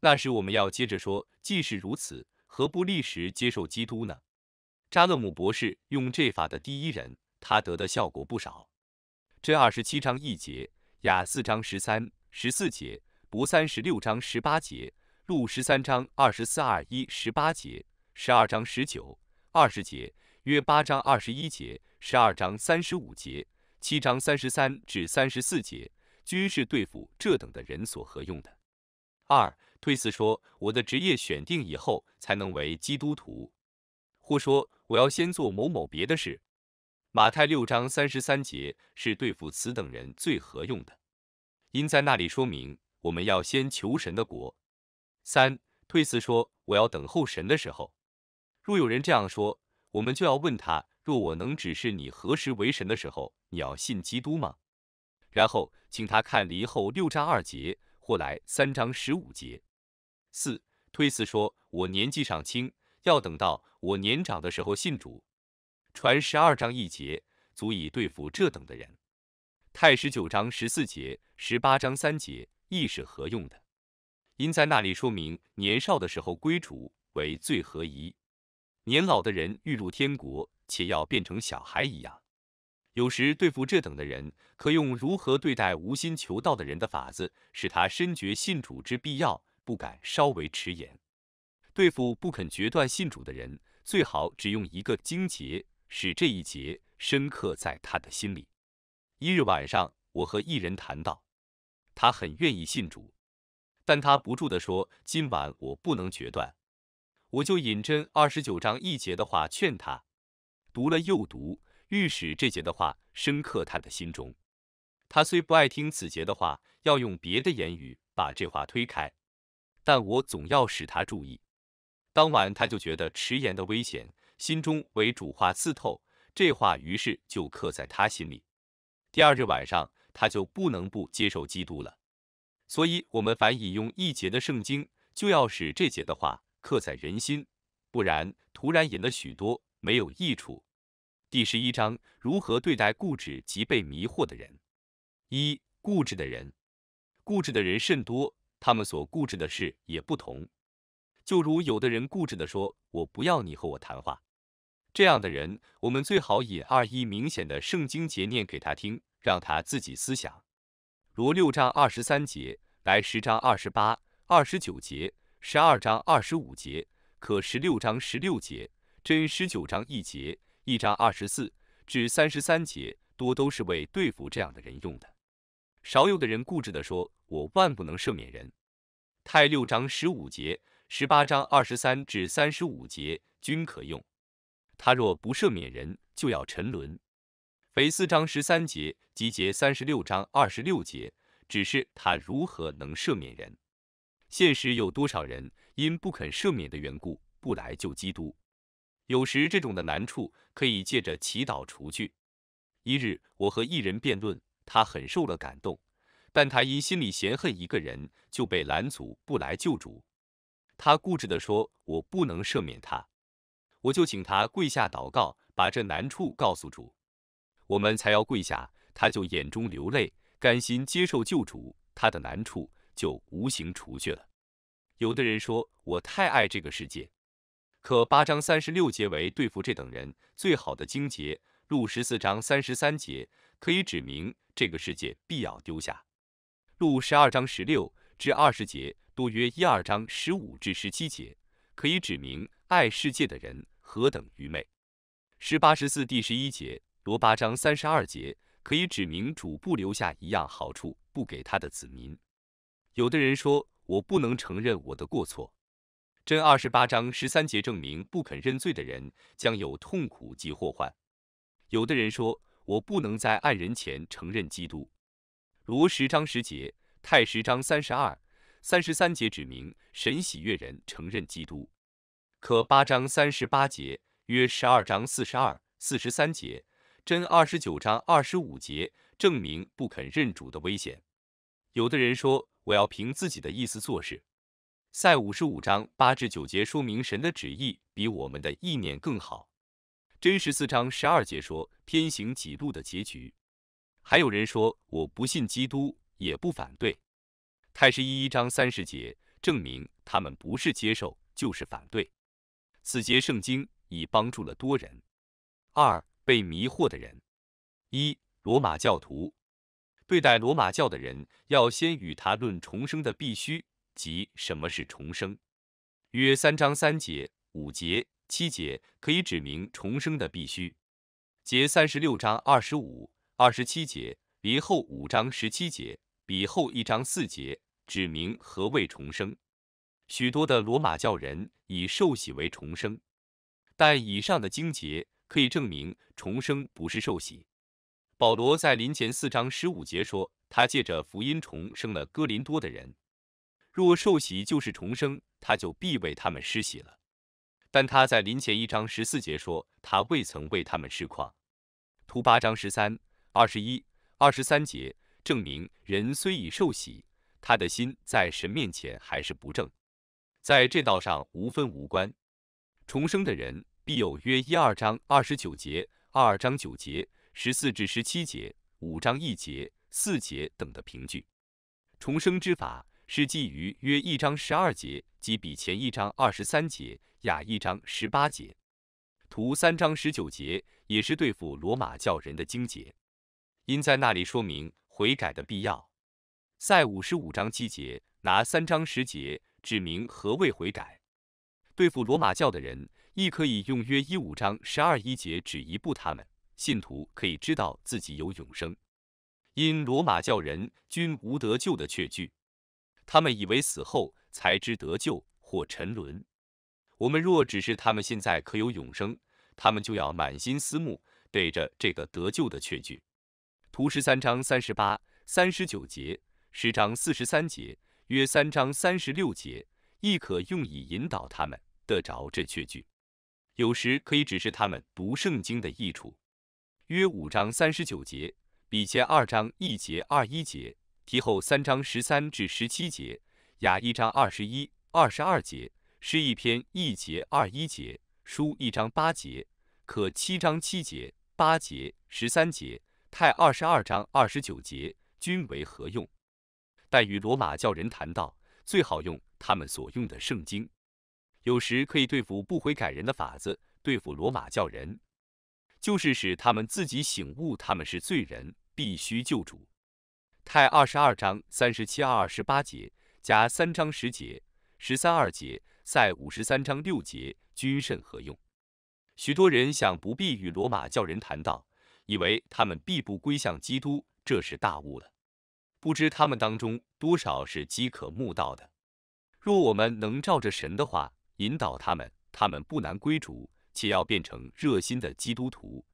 那时我们要接着说，既是如此，何不立时接受基督呢？扎勒姆博士用这法的第一人，他得的效果不少。这二十七章一节。雅四章十三、十四节，卜三十六章十八节，路十三章二十四二一十八节，十二章十九、二十节，约八章二十一节，十二章三十五节，七章三十三至三十四节，均是对付这等的人所合用的。二推辞说，我的职业选定以后，才能为基督徒；或说，我要先做某某别的事。马太六章三十三节是对付此等人最合用的，因在那里说明我们要先求神的国。三推辞说：“我要等候神的时候。”若有人这样说，我们就要问他：“若我能指示你何时为神的时候，你要信基督吗？”然后请他看离后六章二节或来三章十五节。四推辞说：“我年纪尚轻，要等到我年长的时候信主。”传十二章一节，足以对付这等的人。太十九章十四节、十八章三节，亦是何用的？因在那里说明年少的时候归主为最合宜，年老的人欲入天国，且要变成小孩一样。有时对付这等的人，可用如何对待无心求道的人的法子，使他深觉信主之必要，不敢稍微迟延。对付不肯决断信主的人，最好只用一个经节。使这一节深刻在他的心里。一日晚上，我和一人谈到，他很愿意信主，但他不住地说：“今晚我不能决断。”我就引针二十九章一节的话劝他，读了又读，欲使这节的话深刻他的心中。他虽不爱听此节的话，要用别的言语把这话推开，但我总要使他注意。当晚他就觉得迟延的危险。心中为主话刺透，这话于是就刻在他心里。第二日晚上，他就不能不接受基督了。所以，我们凡引用一节的圣经，就要使这节的话刻在人心，不然徒然引了许多没有益处。第十一章：如何对待固执及被迷惑的人。一、固执的人。固执的人甚多，他们所固执的事也不同。就如有的人固执地说：“我不要你和我谈话。”这样的人，我们最好以二一明显的圣经节念给他听，让他自己思想。如六章二十三节，来十章二十八、二十九节，十二章二十五节，可十六章十六节，真十九章一节，一章二十四至三十三节，多都是为对付这样的人用的。少有的人固执地说：“我万不能赦免人。”太六章十五节，十八章二十三至三十五节均可用。他若不赦免人，就要沉沦。腓四章十三节集结三十六章二十六节，只是他如何能赦免人？现实有多少人因不肯赦免的缘故，不来救基督？有时这种的难处可以借着祈祷除去。一日，我和一人辩论，他很受了感动，但他因心里嫌恨一个人，就被拦阻不来救主。他固执地说：“我不能赦免他。”我就请他跪下祷告，把这难处告诉主，我们才要跪下，他就眼中流泪，甘心接受救主，他的难处就无形除去了。有的人说我太爱这个世界，可八章三十六节为对付这等人最好的经节，路十四章三十三节可以指明这个世界必要丢下，路十二章十六至二十节多约一二章十五至十七节可以指明爱世界的人。何等愚昧！十八十四第十一节，罗八章三十二节可以指明主不留下一样好处不给他的子民。有的人说我不能承认我的过错。真二十八章十三节证明不肯认罪的人将有痛苦及祸患。有的人说我不能在爱人前承认基督。罗十章十节，太十章三十二、三十三节指明神喜悦人承认基督。可八章三十八节，约十二章四十二、四十三节，真二十九章二十五节，证明不肯认主的危险。有的人说我要凭自己的意思做事。赛五十五章八至九节说明神的旨意比我们的意念更好。真十四章十二节说偏行己路的结局。还有人说我不信基督，也不反对。太师一一章三十节证明他们不是接受就是反对。此节圣经已帮助了多人。二、被迷惑的人。一、罗马教徒。对待罗马教的人，要先与他论重生的必须，即什么是重生。约三章三节、五节、七节，可以指明重生的必须。节三十六章二十五、二十七节，离后五章十七节，比后一章四节，指明何谓重生。许多的罗马教人以受洗为重生，但以上的经节可以证明重生不是受洗。保罗在临前四章十五节说，他借着福音重生了哥林多的人。若受洗就是重生，他就必为他们施洗了。但他在临前一章十四节说，他未曾为他们施狂。图八章十三、二十一、二十三节证明，人虽已受洗，他的心在神面前还是不正。在这道上无分无关，重生的人必有约一二章二十九节、二章九节、十四至十七节、五章一节、四节等的凭据。重生之法是基于约一章十二节及比前一章二十三节雅一章十八节，图三章十九节也是对付罗马教人的经节，因在那里说明悔改的必要。赛五十五章七节拿三章十节。指明何谓悔改。对付罗马教的人，亦可以用约一五章十二一节指一步。他们信徒可以知道自己有永生，因罗马教人均无得救的确据。他们以为死后才知得救或沉沦。我们若只是他们现在可有永生，他们就要满心思慕对着这个得救的确据。图十三章三十八、三十九节，十章四十三节。约三章三十六节，亦可用以引导他们得着这确据；有时可以指示他们读圣经的益处。约五章三十九节，比前二章一节二一节，提后三章十三至十七节，雅一章二十一二十二节，诗一篇一节二一节，书一章八节，可七章七节八节十三节，太二十二章二十九节，均为何用？但与罗马教人谈到，最好用他们所用的圣经，有时可以对付不悔改人的法子。对付罗马教人，就是使他们自己醒悟，他们是罪人，必须救主。太二十二章三十七二十八节加三章十节十三二节，赛五十三章六节均甚何用？许多人想不必与罗马教人谈到，以为他们必不归向基督，这是大误了。不知他们当中多少是饥渴慕道的。若我们能照着神的话引导他们，他们不难归主，且要变成热心的基督徒。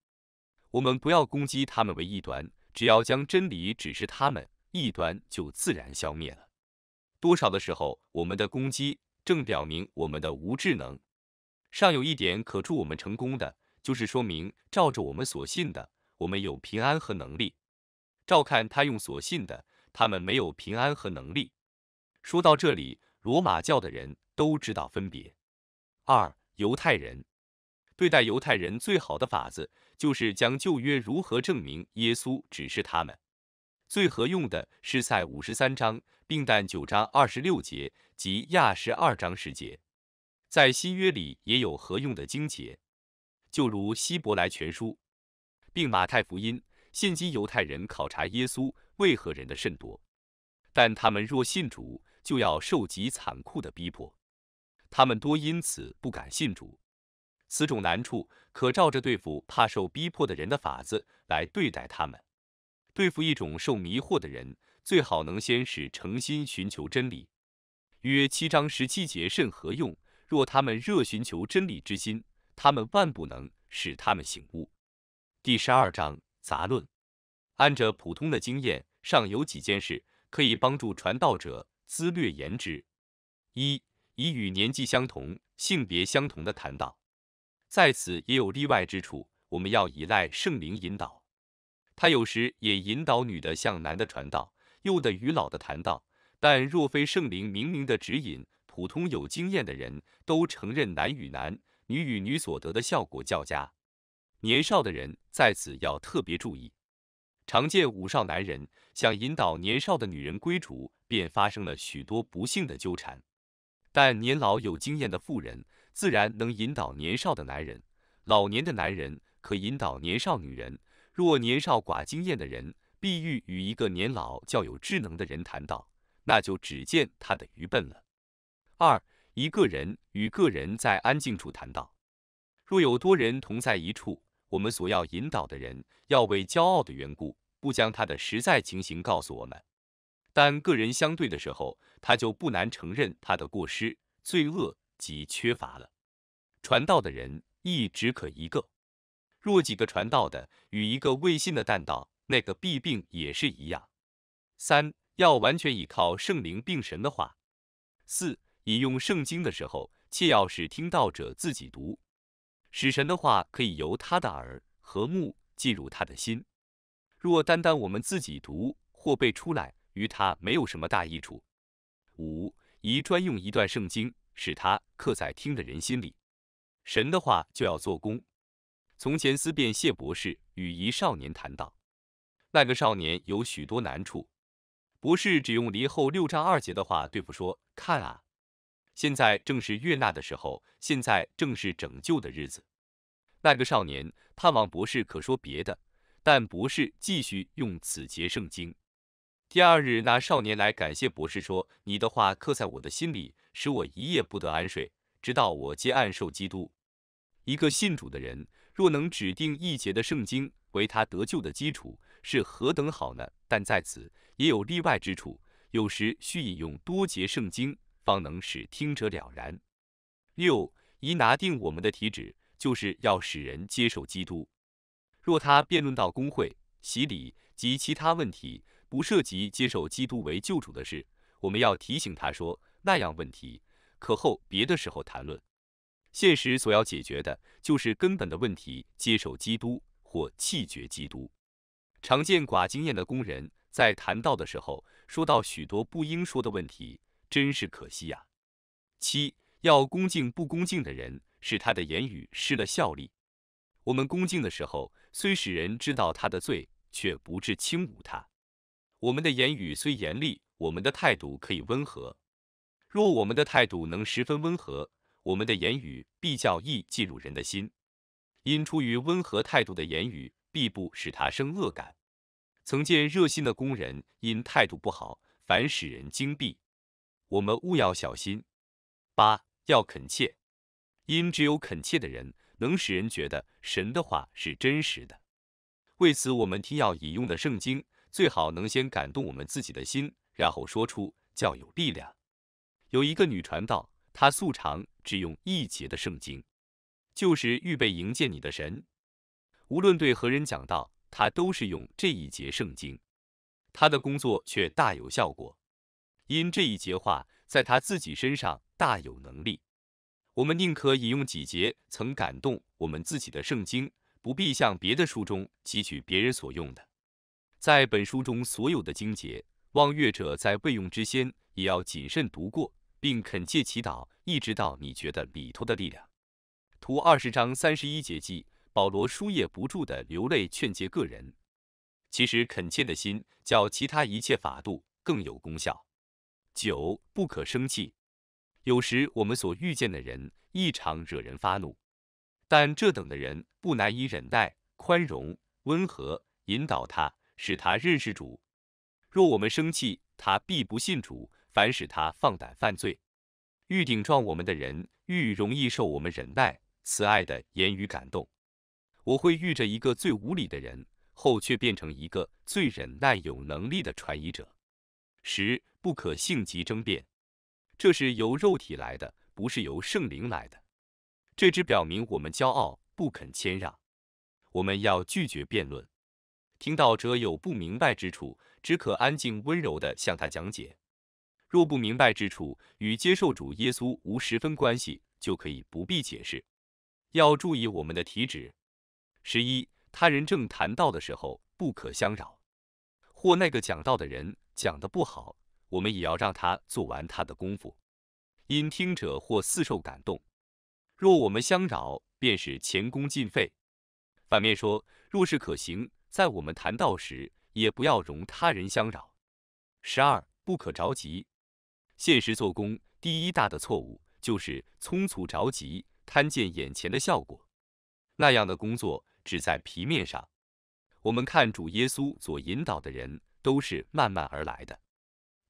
我们不要攻击他们为异端，只要将真理指示他们，异端就自然消灭了。多少的时候，我们的攻击正表明我们的无智能。尚有一点可助我们成功的，就是说明照着我们所信的，我们有平安和能力照看他用所信的。他们没有平安和能力。说到这里，罗马教的人都知道分别。二、犹太人对待犹太人最好的法子，就是将旧约如何证明耶稣只是他们最合用的，是在五十三章，并但九章二十六节及亚十二章十节，在新约里也有合用的经节，就如希伯来全书，并马太福音。现今犹太人考察耶稣。为何人的甚多，但他们若信主，就要受极残酷的逼迫，他们多因此不敢信主。此种难处，可照着对付怕受逼迫的人的法子来对待他们。对付一种受迷惑的人，最好能先使诚心寻求真理。约七章十七节甚何用？若他们热寻求真理之心，他们万不能使他们醒悟。第十二章杂论，按着普通的经验。尚有几件事可以帮助传道者资略言之：一，以与年纪相同、性别相同的谈道。在此也有例外之处，我们要依赖圣灵引导，他有时也引导女的向男的传道，幼的与老的谈道。但若非圣灵明明的指引，普通有经验的人都承认男与男女与女所得的效果较佳。年少的人在此要特别注意。常见五少男人想引导年少的女人归主，便发生了许多不幸的纠缠。但年老有经验的妇人，自然能引导年少的男人；老年的男人可引导年少女人。若年少寡经验的人，必欲与一个年老较有智能的人谈到，那就只见他的愚笨了。二，一个人与个人在安静处谈到；若有多人同在一处。我们所要引导的人，要为骄傲的缘故，不将他的实在情形告诉我们；但个人相对的时候，他就不难承认他的过失、罪恶及缺乏了。传道的人亦只可一个，若几个传道的与一个未信的但道，那个弊病也是一样。三要完全依靠圣灵并神的话。四引用圣经的时候，切要使听道者自己读。使神的话可以由他的耳和目进入他的心，若单单我们自己读或背出来，与他没有什么大益处。五宜专用一段圣经，使他刻在听的人心里。神的话就要做工。从前思辨谢博士与一少年谈到，那个少年有许多难处，博士只用离后六章二节的话对付说：“看啊。”现在正是悦纳的时候，现在正是拯救的日子。那个少年盼望博士，可说别的，但博士继续用此节圣经。第二日，那少年来感谢博士，说：“你的话刻在我的心里，使我一夜不得安睡，直到我接案受基督。”一个信主的人，若能指定一节的圣经为他得救的基础，是何等好呢？但在此也有例外之处，有时需引用多节圣经。方能使听者了然。六，一拿定我们的体旨，就是要使人接受基督。若他辩论到工会、洗礼及其他问题，不涉及接受基督为救主的事，我们要提醒他说，那样问题可后别的时候谈论。现实所要解决的就是根本的问题：接受基督或弃绝基督。常见寡经验的工人在谈到的时候，说到许多不应说的问题。真是可惜呀！七要恭敬不恭敬的人，使他的言语失了效力。我们恭敬的时候，虽使人知道他的罪，却不至轻侮他。我们的言语虽严厉，我们的态度可以温和。若我们的态度能十分温和，我们的言语必较易进入人的心。因出于温和态度的言语，必不使他生恶感。曾见热心的工人，因态度不好，反使人惊避。我们务要小心，八要恳切，因只有恳切的人，能使人觉得神的话是真实的。为此，我们听要引用的圣经，最好能先感动我们自己的心，然后说出较有力量。有一个女传道，她素常只用一节的圣经，就是预备迎接你的神。无论对何人讲道，她都是用这一节圣经，她的工作却大有效果。因这一节话在他自己身上大有能力，我们宁可引用几节曾感动我们自己的圣经，不必向别的书中汲取别人所用的。在本书中所有的经节，望阅者在未用之先，也要谨慎读过，并恳切祈祷，一直到你觉得里头的力量。图二十章三十一节记，保罗书页不住的流泪劝诫个人。其实恳切的心，较其他一切法度更有功效。九不可生气。有时我们所遇见的人异常惹人发怒，但这等的人不难以忍耐、宽容、温和，引导他，使他认识主。若我们生气，他必不信主，反使他放胆犯罪。欲顶撞我们的人，愈容易受我们忍耐、慈爱的言语感动。我会遇着一个最无理的人，后却变成一个最忍耐、有能力的传译者。十。不可性急争辩，这是由肉体来的，不是由圣灵来的。这只表明我们骄傲，不肯谦让。我们要拒绝辩论。听到者有不明白之处，只可安静温柔的向他讲解。若不明白之处与接受主耶稣无十分关系，就可以不必解释。要注意我们的体止。十一，他人正谈道的时候，不可相扰；或那个讲道的人讲的不好。我们也要让他做完他的功夫，因听者或似受感动。若我们相扰，便是前功尽废。反面说，若是可行，在我们谈道时，也不要容他人相扰。十二，不可着急。现实做工第一大的错误，就是匆促着急，贪见眼前的效果。那样的工作只在皮面上。我们看主耶稣所引导的人，都是慢慢而来的。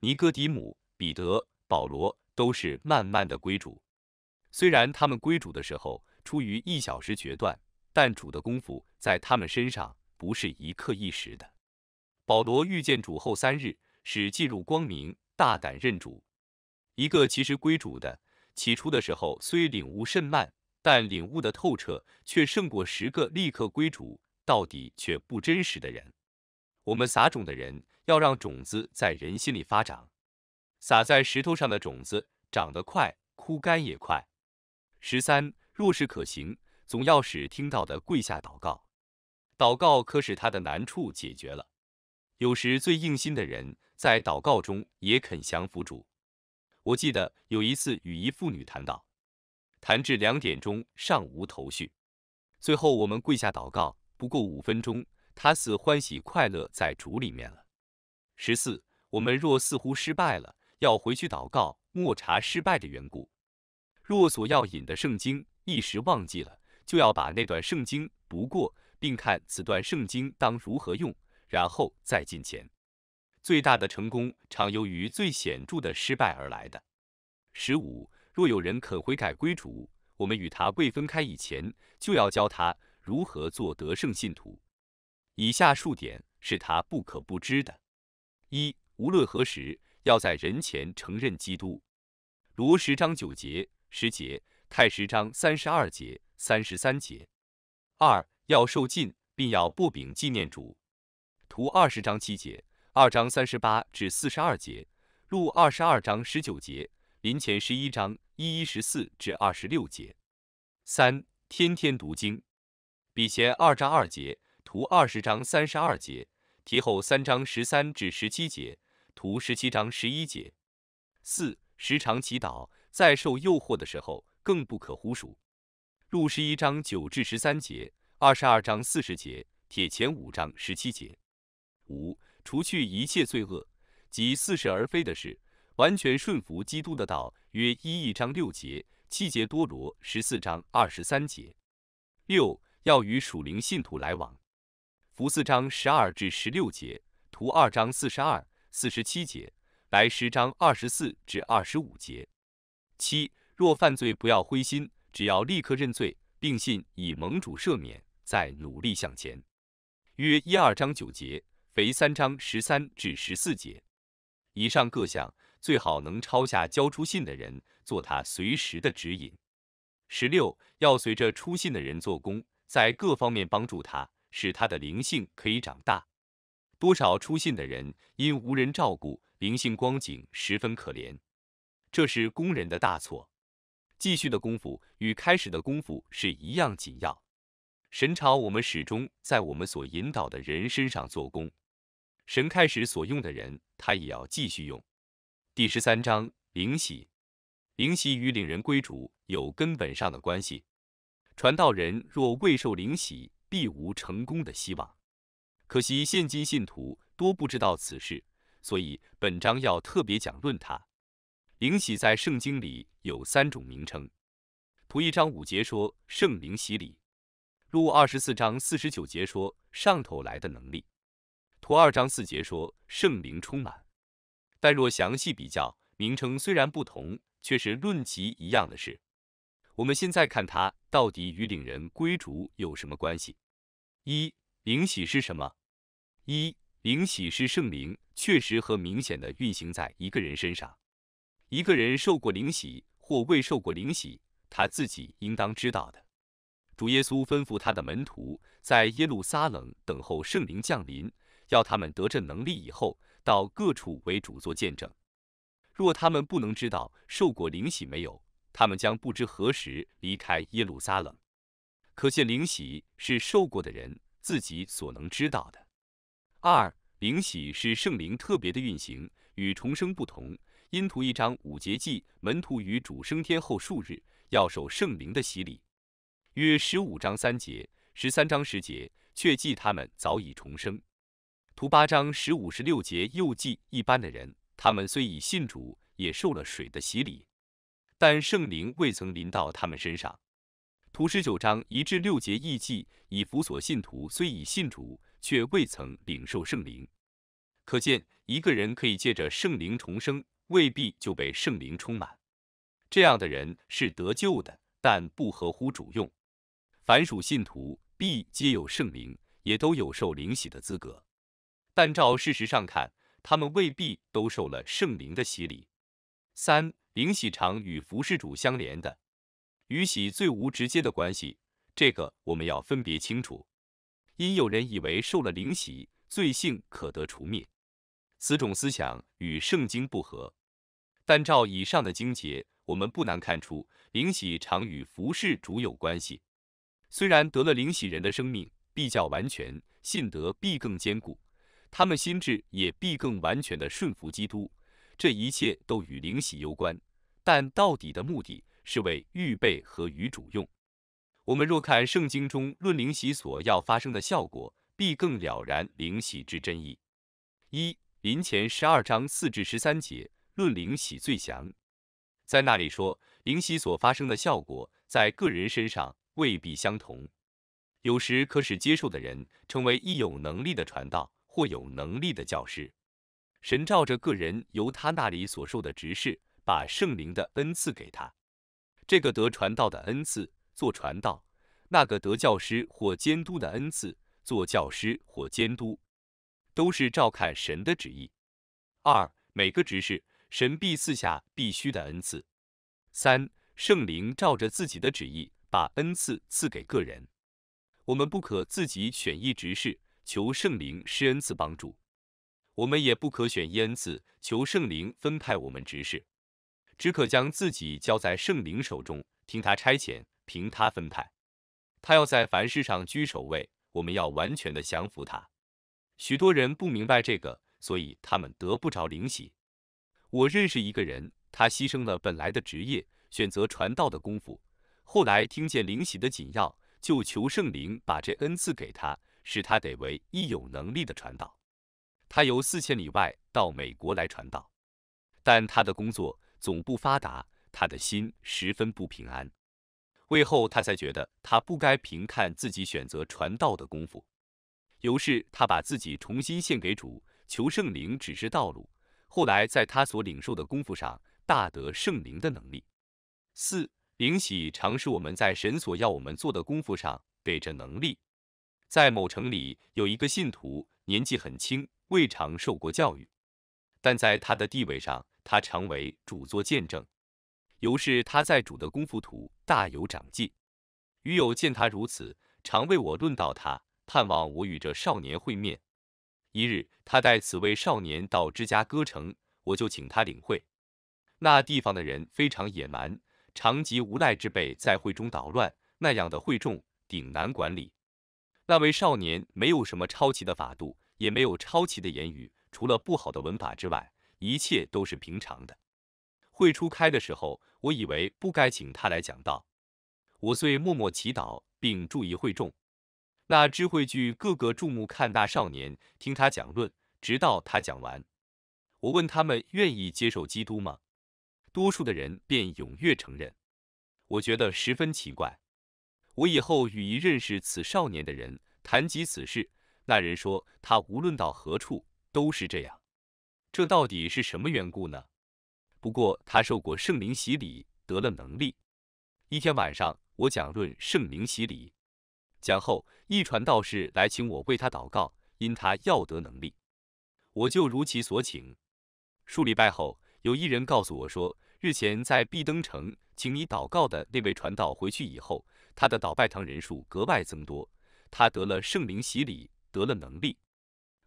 尼哥底姆、彼得、保罗都是慢慢的归主，虽然他们归主的时候出于一小时决断，但主的功夫在他们身上不是一刻一时的。保罗遇见主后三日，使进入光明，大胆认主。一个其实归主的，起初的时候虽领悟甚慢，但领悟的透彻，却胜过十个立刻归主到底却不真实的人。我们撒种的人。要让种子在人心里发长，撒在石头上的种子长得快，枯干也快。十三，若是可行，总要使听到的跪下祷告，祷告可使他的难处解决了。有时最硬心的人，在祷告中也肯降服主。我记得有一次与一妇女谈到，谈至两点钟尚无头绪，最后我们跪下祷告，不过五分钟，他似欢喜快乐在主里面了。十四，我们若似乎失败了，要回去祷告，莫查失败的缘故。若所要引的圣经一时忘记了，就要把那段圣经读过，并看此段圣经当如何用，然后再进前。最大的成功常由于最显著的失败而来的。十五，若有人肯悔改归主，我们与他未分开以前，就要教他如何做得胜信徒。以下数点是他不可不知的。一、无论何时，要在人前承认基督。罗十章九节、十节、太十章三十二节、三十三节。二、要受尽，并要不饼纪念主。图二十章七节、二章三十八至四十二节、录二十二章十九节、临前十一章一一十四至二十六节。三、天天读经。比前二章二节、图二十章三十二节。题后三章十三至十七节，图十七章十一节。四时常祈祷，在受诱惑的时候更不可忽数。路十一章九至十三节，二十二章四十节，铁前五章十七节。五除去一切罪恶及似是而非的事，完全顺服基督的道。约一亿章六节，七节多罗十四章二十三节。六要与属灵信徒来往。福四章十二至十六节，图二章四十二、四十七节，来十章二十四至二十五节。七，若犯罪不要灰心，只要立刻认罪，并信以盟主赦免，再努力向前。约一二章九节，肥三章十三至十四节。以上各项最好能抄下，交出信的人做他随时的指引。十六，要随着出信的人做工，在各方面帮助他。使他的灵性可以长大。多少出信的人因无人照顾，灵性光景十分可怜。这是工人的大错。继续的功夫与开始的功夫是一样紧要。神朝我们始终在我们所引导的人身上做工。神开始所用的人，他也要继续用。第十三章灵喜，灵喜与领人归主有根本上的关系。传道人若未受灵喜。必无成功的希望。可惜现今信徒多不知道此事，所以本章要特别讲论它。灵洗在圣经里有三种名称：图一章五节说圣灵洗礼，路二十四章四十九节说上头来的能力，图二章四节说圣灵充满。但若详细比较，名称虽然不同，却是论及一样的事。我们现在看他到底与领人归主有什么关系？一灵喜是什么？一灵喜是圣灵确实和明显的运行在一个人身上。一个人受过灵喜或未受过灵喜，他自己应当知道的。主耶稣吩咐他的门徒在耶路撒冷等候圣灵降临，要他们得这能力以后，到各处为主做见证。若他们不能知道受过灵喜没有？他们将不知何时离开耶路撒冷。可见灵喜是受过的人自己所能知道的。二，灵喜是圣灵特别的运行，与重生不同。因图一章五节记门徒与主升天后数日要受圣灵的洗礼，约十五章三节、十三章十节却记他们早已重生。图八章十五、十六节又记一般的人，他们虽已信主，也受了水的洗礼。但圣灵未曾临到他们身上。图十九章一至六节，意记，以辅佐信徒，虽已信主，却未曾领受圣灵。可见，一个人可以借着圣灵重生，未必就被圣灵充满。这样的人是得救的，但不合乎主用。凡属信徒，必皆有圣灵，也都有受灵洗的资格。但照事实上看，他们未必都受了圣灵的洗礼。三。灵喜常与服侍主相连的，与喜最无直接的关系。这个我们要分别清楚。因有人以为受了灵喜，罪性可得除灭，此种思想与圣经不合。但照以上的经节，我们不难看出，灵喜常与服侍主有关系。虽然得了灵喜人的生命必较完全，信德必更坚固，他们心智也必更完全的顺服基督，这一切都与灵喜有关。但到底的目的是为预备和与主用。我们若看圣经中论灵洗所要发生的效果，必更了然灵洗之真意。一临前十二章四至十三节论灵洗最详，在那里说灵洗所发生的效果在个人身上未必相同，有时可使接受的人成为一有能力的传道或有能力的教师，神照着个人由他那里所受的执事把圣灵的恩赐给他，这个得传道的恩赐做传道，那个得教师或监督的恩赐做教师或监督，都是照看神的旨意。二，每个执事神必赐下必须的恩赐。三，圣灵照着自己的旨意把恩赐赐给个人。我们不可自己选一执事求圣灵施恩赐帮助，我们也不可选一恩赐求圣灵分派我们执事。只可将自己交在圣灵手中，听他差遣，凭他分派。他要在凡事上居首位，我们要完全的降服他。许多人不明白这个，所以他们得不着灵喜。我认识一个人，他牺牲了本来的职业，选择传道的功夫。后来听见灵喜的紧要，就求圣灵把这恩赐给他，使他得为一有能力的传道。他由四千里外到美国来传道，但他的工作。总不发达，他的心十分不平安。为后，他才觉得他不该凭看自己选择传道的功夫。由是，他把自己重新献给主，求圣灵指示道路。后来，在他所领受的功夫上，大得圣灵的能力。四灵喜常试我们在神所要我们做的功夫上给着能力。在某城里有一个信徒，年纪很轻，未尝受过教育，但在他的地位上。他常为主作见证，由是他在主的功夫图大有长进。余友见他如此，常为我论道他，盼望我与这少年会面。一日，他带此位少年到芝加哥城，我就请他领会。那地方的人非常野蛮，常极无赖之辈在会中捣乱，那样的会众顶难管理。那位少年没有什么超奇的法度，也没有超奇的言语，除了不好的文法之外。一切都是平常的。会初开的时候，我以为不该请他来讲道，我遂默默祈祷并注意会众。那知会聚各个注目看那少年，听他讲论，直到他讲完。我问他们愿意接受基督吗？多数的人便踊跃承认。我觉得十分奇怪。我以后与一认识此少年的人谈及此事，那人说他无论到何处都是这样。这到底是什么缘故呢？不过他受过圣灵洗礼，得了能力。一天晚上，我讲论圣灵洗礼，讲后一传道士来请我为他祷告，因他要得能力。我就如其所请。数礼拜后，有一人告诉我说，日前在毕登城请你祷告的那位传道回去以后，他的祷拜堂人数格外增多，他得了圣灵洗礼，得了能力。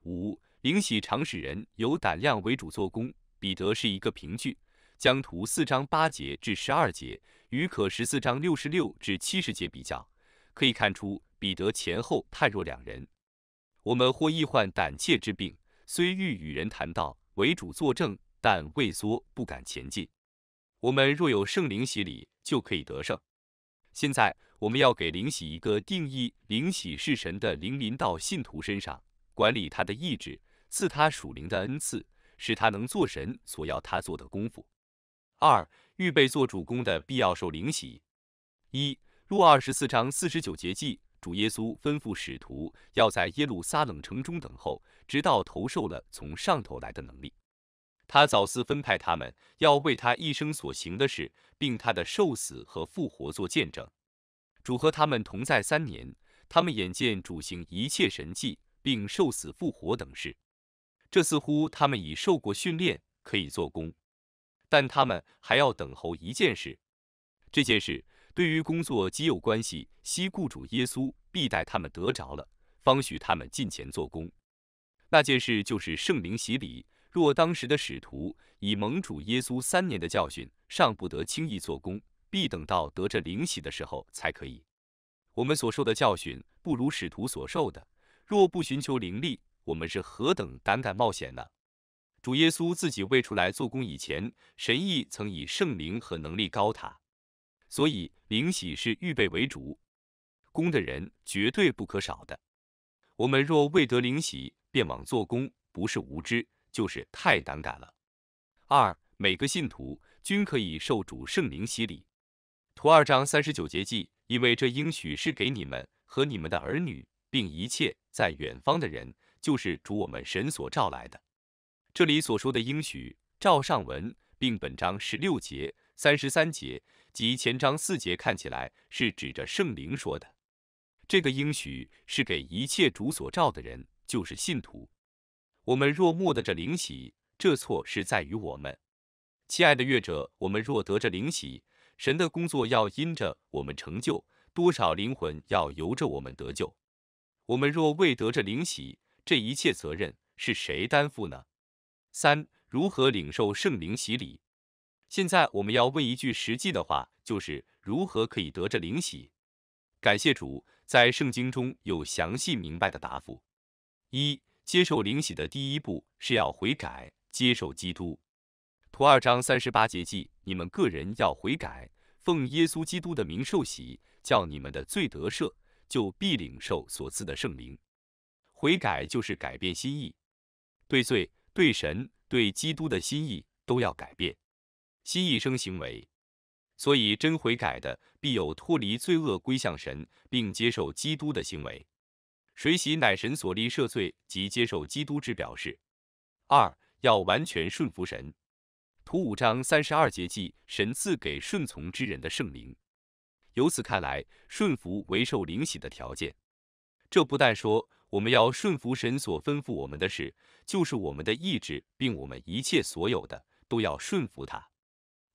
五。灵喜常使人有胆量为主做工。彼得是一个凭据，将图四章八节至十二节与可十四章六十六至七十节比较，可以看出彼得前后判若两人。我们或易患胆怯之病，虽欲与人谈到为主作证，但畏缩不敢前进。我们若有圣灵洗礼，就可以得胜。现在我们要给灵洗一个定义：灵洗是神的灵临到信徒身上，管理他的意志。赐他属灵的恩赐，使他能做神所要他做的功夫。二、预备做主公的必要受灵洗。一、路二十四章四十九节记，主耶稣吩咐使徒要在耶路撒冷城中等候，直到投受了从上头来的能力。他早赐分派他们，要为他一生所行的事，并他的受死和复活做见证。主和他们同在三年，他们眼见主行一切神迹，并受死复活等事。这似乎他们已受过训练，可以做工，但他们还要等候一件事。这件事对于工作极有关系。昔雇主耶稣必待他们得着了，方许他们进前做工。那件事就是圣灵洗礼。若当时的使徒以蒙主耶稣三年的教训，尚不得轻易做工，必等到得这灵洗的时候才可以。我们所受的教训不如使徒所受的，若不寻求灵力。我们是何等胆敢冒险呢？主耶稣自己未出来做工以前，神意曾以圣灵和能力高他，所以灵喜是预备为主工的人绝对不可少的。我们若未得灵喜，便往做工，不是无知，就是太胆敢了。二、每个信徒均可以受主圣灵洗礼。图二章三十九节记，因为这应许是给你们和你们的儿女，并一切在远方的人。就是主我们神所召来的。这里所说的应许，照上文并本章十六节、三十三节及前章四节，看起来是指着圣灵说的。这个应许是给一切主所召的人，就是信徒。我们若莫得这灵喜，这错是在于我们。亲爱的乐者，我们若得着灵喜，神的工作要因着我们成就，多少灵魂要由着我们得救。我们若未得着灵喜，这一切责任是谁担负呢？三、如何领受圣灵洗礼？现在我们要问一句实际的话，就是如何可以得着灵洗？感谢主，在圣经中有详细明白的答复。一、接受灵洗的第一步是要悔改，接受基督。徒二章三十八节记：你们个人要悔改，奉耶稣基督的名受洗，叫你们的罪得赦，就必领受所赐的圣灵。悔改就是改变心意，对罪、对神、对基督的心意都要改变，心意生行为，所以真悔改的必有脱离罪恶、归向神并接受基督的行为。水洗乃神所立赦罪及接受基督之表示。二要完全顺服神。图五章三十二节记神赐给顺从之人的圣灵，由此看来，顺服为受灵洗的条件。这不但说。我们要顺服神所吩咐我们的事，就是我们的意志，并我们一切所有的都要顺服他。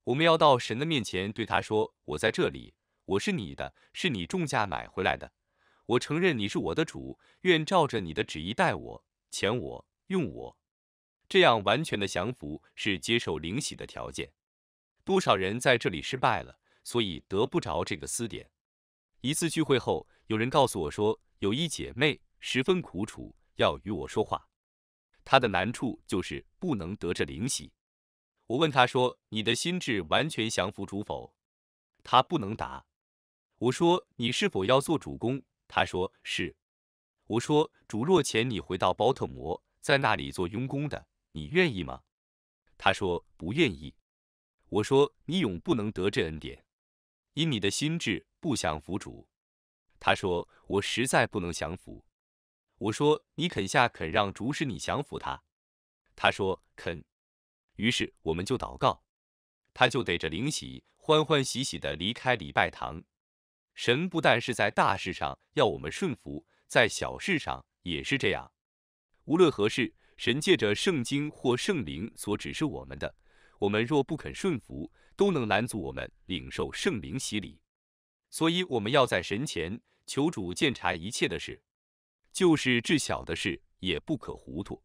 我们要到神的面前对他说：“我在这里，我是你的，是你重价买回来的。我承认你是我的主，愿照着你的旨意待我、遣我、用我。”这样完全的降服是接受灵洗的条件。多少人在这里失败了，所以得不着这个私点。一次聚会后，有人告诉我说，有一姐妹。十分苦楚，要与我说话。他的难处就是不能得这灵喜。我问他说：“你的心智完全降服主否？”他不能答。我说：“你是否要做主公？”他说：“是。”我说：“主若遣你回到包特摩，在那里做佣工的，你愿意吗？”他说：“不愿意。”我说：“你永不能得这恩典，因你的心智不降服主。”他说：“我实在不能降服。”我说：“你肯下，肯让主使你降服他。”他说：“肯。”于是我们就祷告，他就逮着灵喜，欢欢喜喜的离开礼拜堂。神不但是在大事上要我们顺服，在小事上也是这样。无论何事，神借着圣经或圣灵所指示我们的，我们若不肯顺服，都能拦阻我们领受圣灵洗礼。所以我们要在神前求主鉴察一切的事。就是至小的事，也不可糊涂。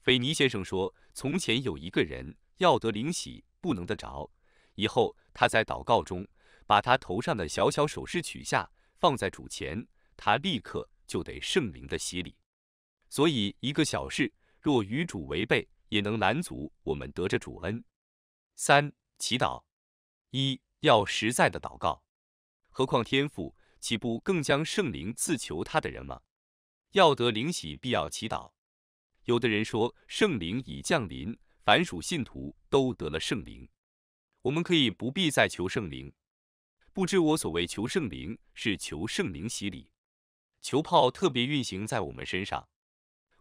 斐尼先生说，从前有一个人要得灵喜，不能得着。以后他在祷告中，把他头上的小小首饰取下，放在主前，他立刻就得圣灵的洗礼。所以，一个小事，若与主违背，也能拦阻我们得着主恩。三、祈祷，一要实在的祷告。何况天父岂不更将圣灵赐求他的人吗？要得灵喜，必要祈祷。有的人说圣灵已降临，凡属信徒都得了圣灵，我们可以不必再求圣灵。不知我所谓求圣灵，是求圣灵洗礼，求泡特别运行在我们身上。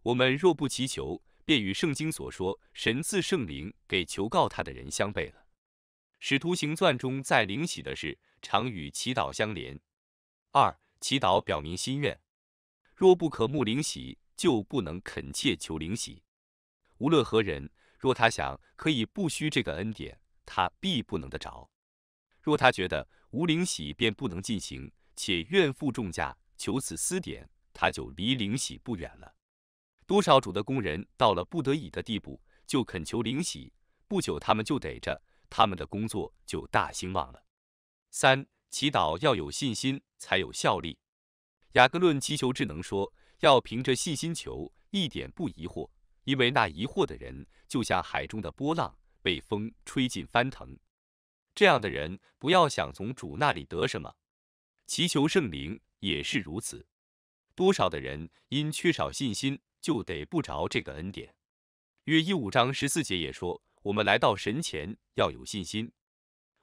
我们若不祈求，便与圣经所说神赐圣灵给求告他的人相悖了。使徒行传中在灵洗的事，常与祈祷相连。二、祈祷表明心愿。若不可慕灵喜，就不能恳切求灵喜。无论何人，若他想可以不需这个恩典，他必不能得着；若他觉得无灵喜便不能进行，且愿负重价求此私点，他就离灵喜不远了。多少主的工人到了不得已的地步，就恳求灵喜，不久他们就得着，他们的工作就大兴旺了。三、祈祷要有信心才有效力。雅各论祈求智能说，要凭着信心求，一点不疑惑，因为那疑惑的人，就像海中的波浪，被风吹进翻腾。这样的人，不要想从主那里得什么。祈求圣灵也是如此。多少的人因缺少信心，就得不着这个恩典。约一五章十四节也说，我们来到神前要有信心。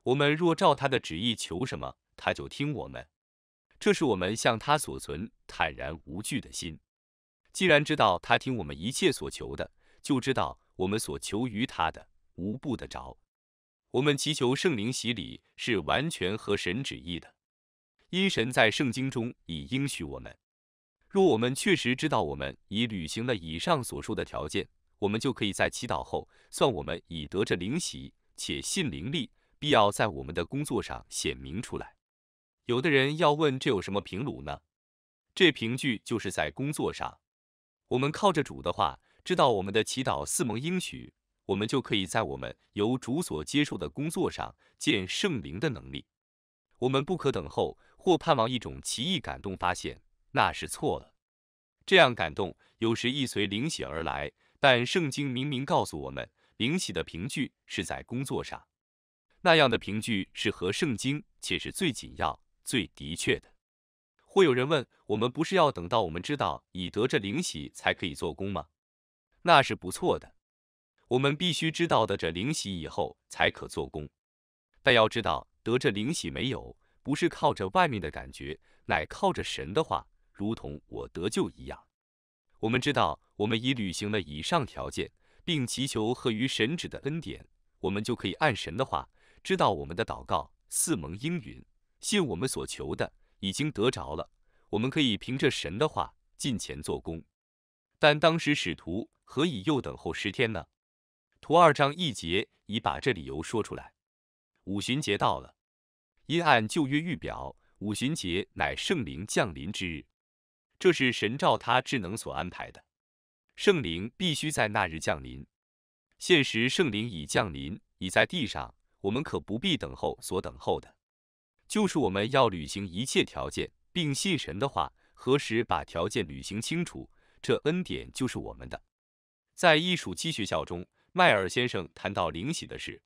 我们若照他的旨意求什么，他就听我们。这是我们向他所存坦然无惧的心。既然知道他听我们一切所求的，就知道我们所求于他的无不得着。我们祈求圣灵洗礼是完全合神旨意的，因神在圣经中已应许我们。若我们确实知道我们已履行了以上所说的条件，我们就可以在祈祷后算我们已得着灵洗，且信灵力必要在我们的工作上显明出来。有的人要问，这有什么凭据呢？这凭据就是在工作上，我们靠着主的话，知道我们的祈祷四蒙应许，我们就可以在我们由主所接受的工作上见圣灵的能力。我们不可等候或盼望一种奇异感动发现，那是错了。这样感动有时亦随灵喜而来，但圣经明明告诉我们，灵喜的凭据是在工作上。那样的凭据是合圣经，且是最紧要。最的确的。或有人问，我们不是要等到我们知道已得这灵喜才可以做工吗？那是不错的。我们必须知道的这灵喜以后才可做工。但要知道得这灵喜没有，不是靠着外面的感觉，乃靠着神的话，如同我得救一样。我们知道我们已履行了以上条件，并祈求合于神旨的恩典，我们就可以按神的话，知道我们的祷告四蒙应允。信我们所求的已经得着了，我们可以凭着神的话进前做工。但当时使徒何以又等候十天呢？徒二章一节已把这理由说出来。五旬节到了，因按旧约预表，五旬节乃圣灵降临之日，这是神照他智能所安排的，圣灵必须在那日降临。现时圣灵已降临，已在地上，我们可不必等候所等候的。就是我们要履行一切条件，并信神的话。何时把条件履行清楚，这恩典就是我们的。在艺术期学校中，迈尔先生谈到灵喜的事。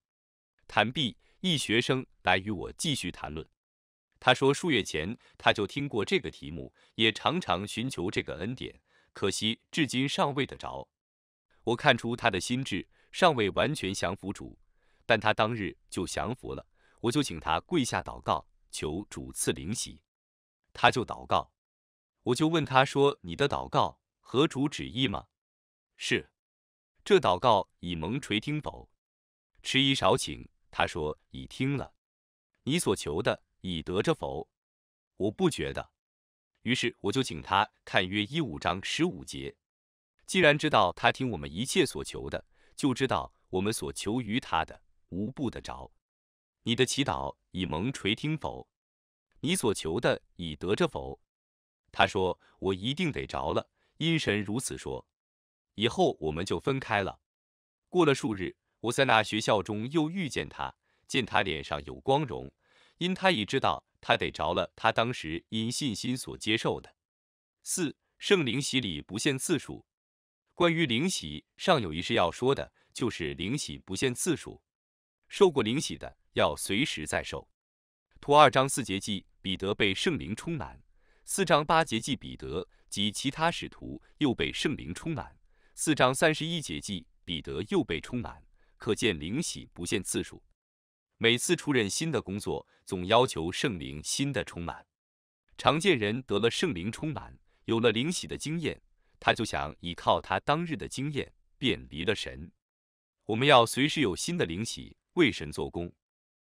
谈毕，一学生来与我继续谈论。他说数月前他就听过这个题目，也常常寻求这个恩典，可惜至今尚未得着。我看出他的心智尚未完全降服主，但他当日就降服了。我就请他跪下祷告。求主赐灵喜，他就祷告。我就问他说：“你的祷告合主旨意吗？”是。这祷告已蒙垂听否？迟疑少请。”他说：“已听了。”你所求的已得着否？我不觉得。于是我就请他看约一五章十五节。既然知道他听我们一切所求的，就知道我们所求于他的无不得着。你的祈祷已蒙垂听否？你所求的已得着否？他说：“我一定得着了。”阴神如此说。以后我们就分开了。过了数日，我在那学校中又遇见他，见他脸上有光荣，因他已知道他得着了他当时因信心所接受的。四圣灵洗礼不限次数。关于灵洗尚有一事要说的，就是灵洗不限次数。受过灵洗的。要随时在手。图二张四节记，彼得被圣灵充满；四张八节记，彼得及其他使徒又被圣灵充满；四张三十一节记，彼得又被充满。可见灵喜不限次数，每次出任新的工作，总要求圣灵新的充满。常见人得了圣灵充满，有了灵喜的经验，他就想依靠他当日的经验，便离了神。我们要随时有新的灵喜，为神做工。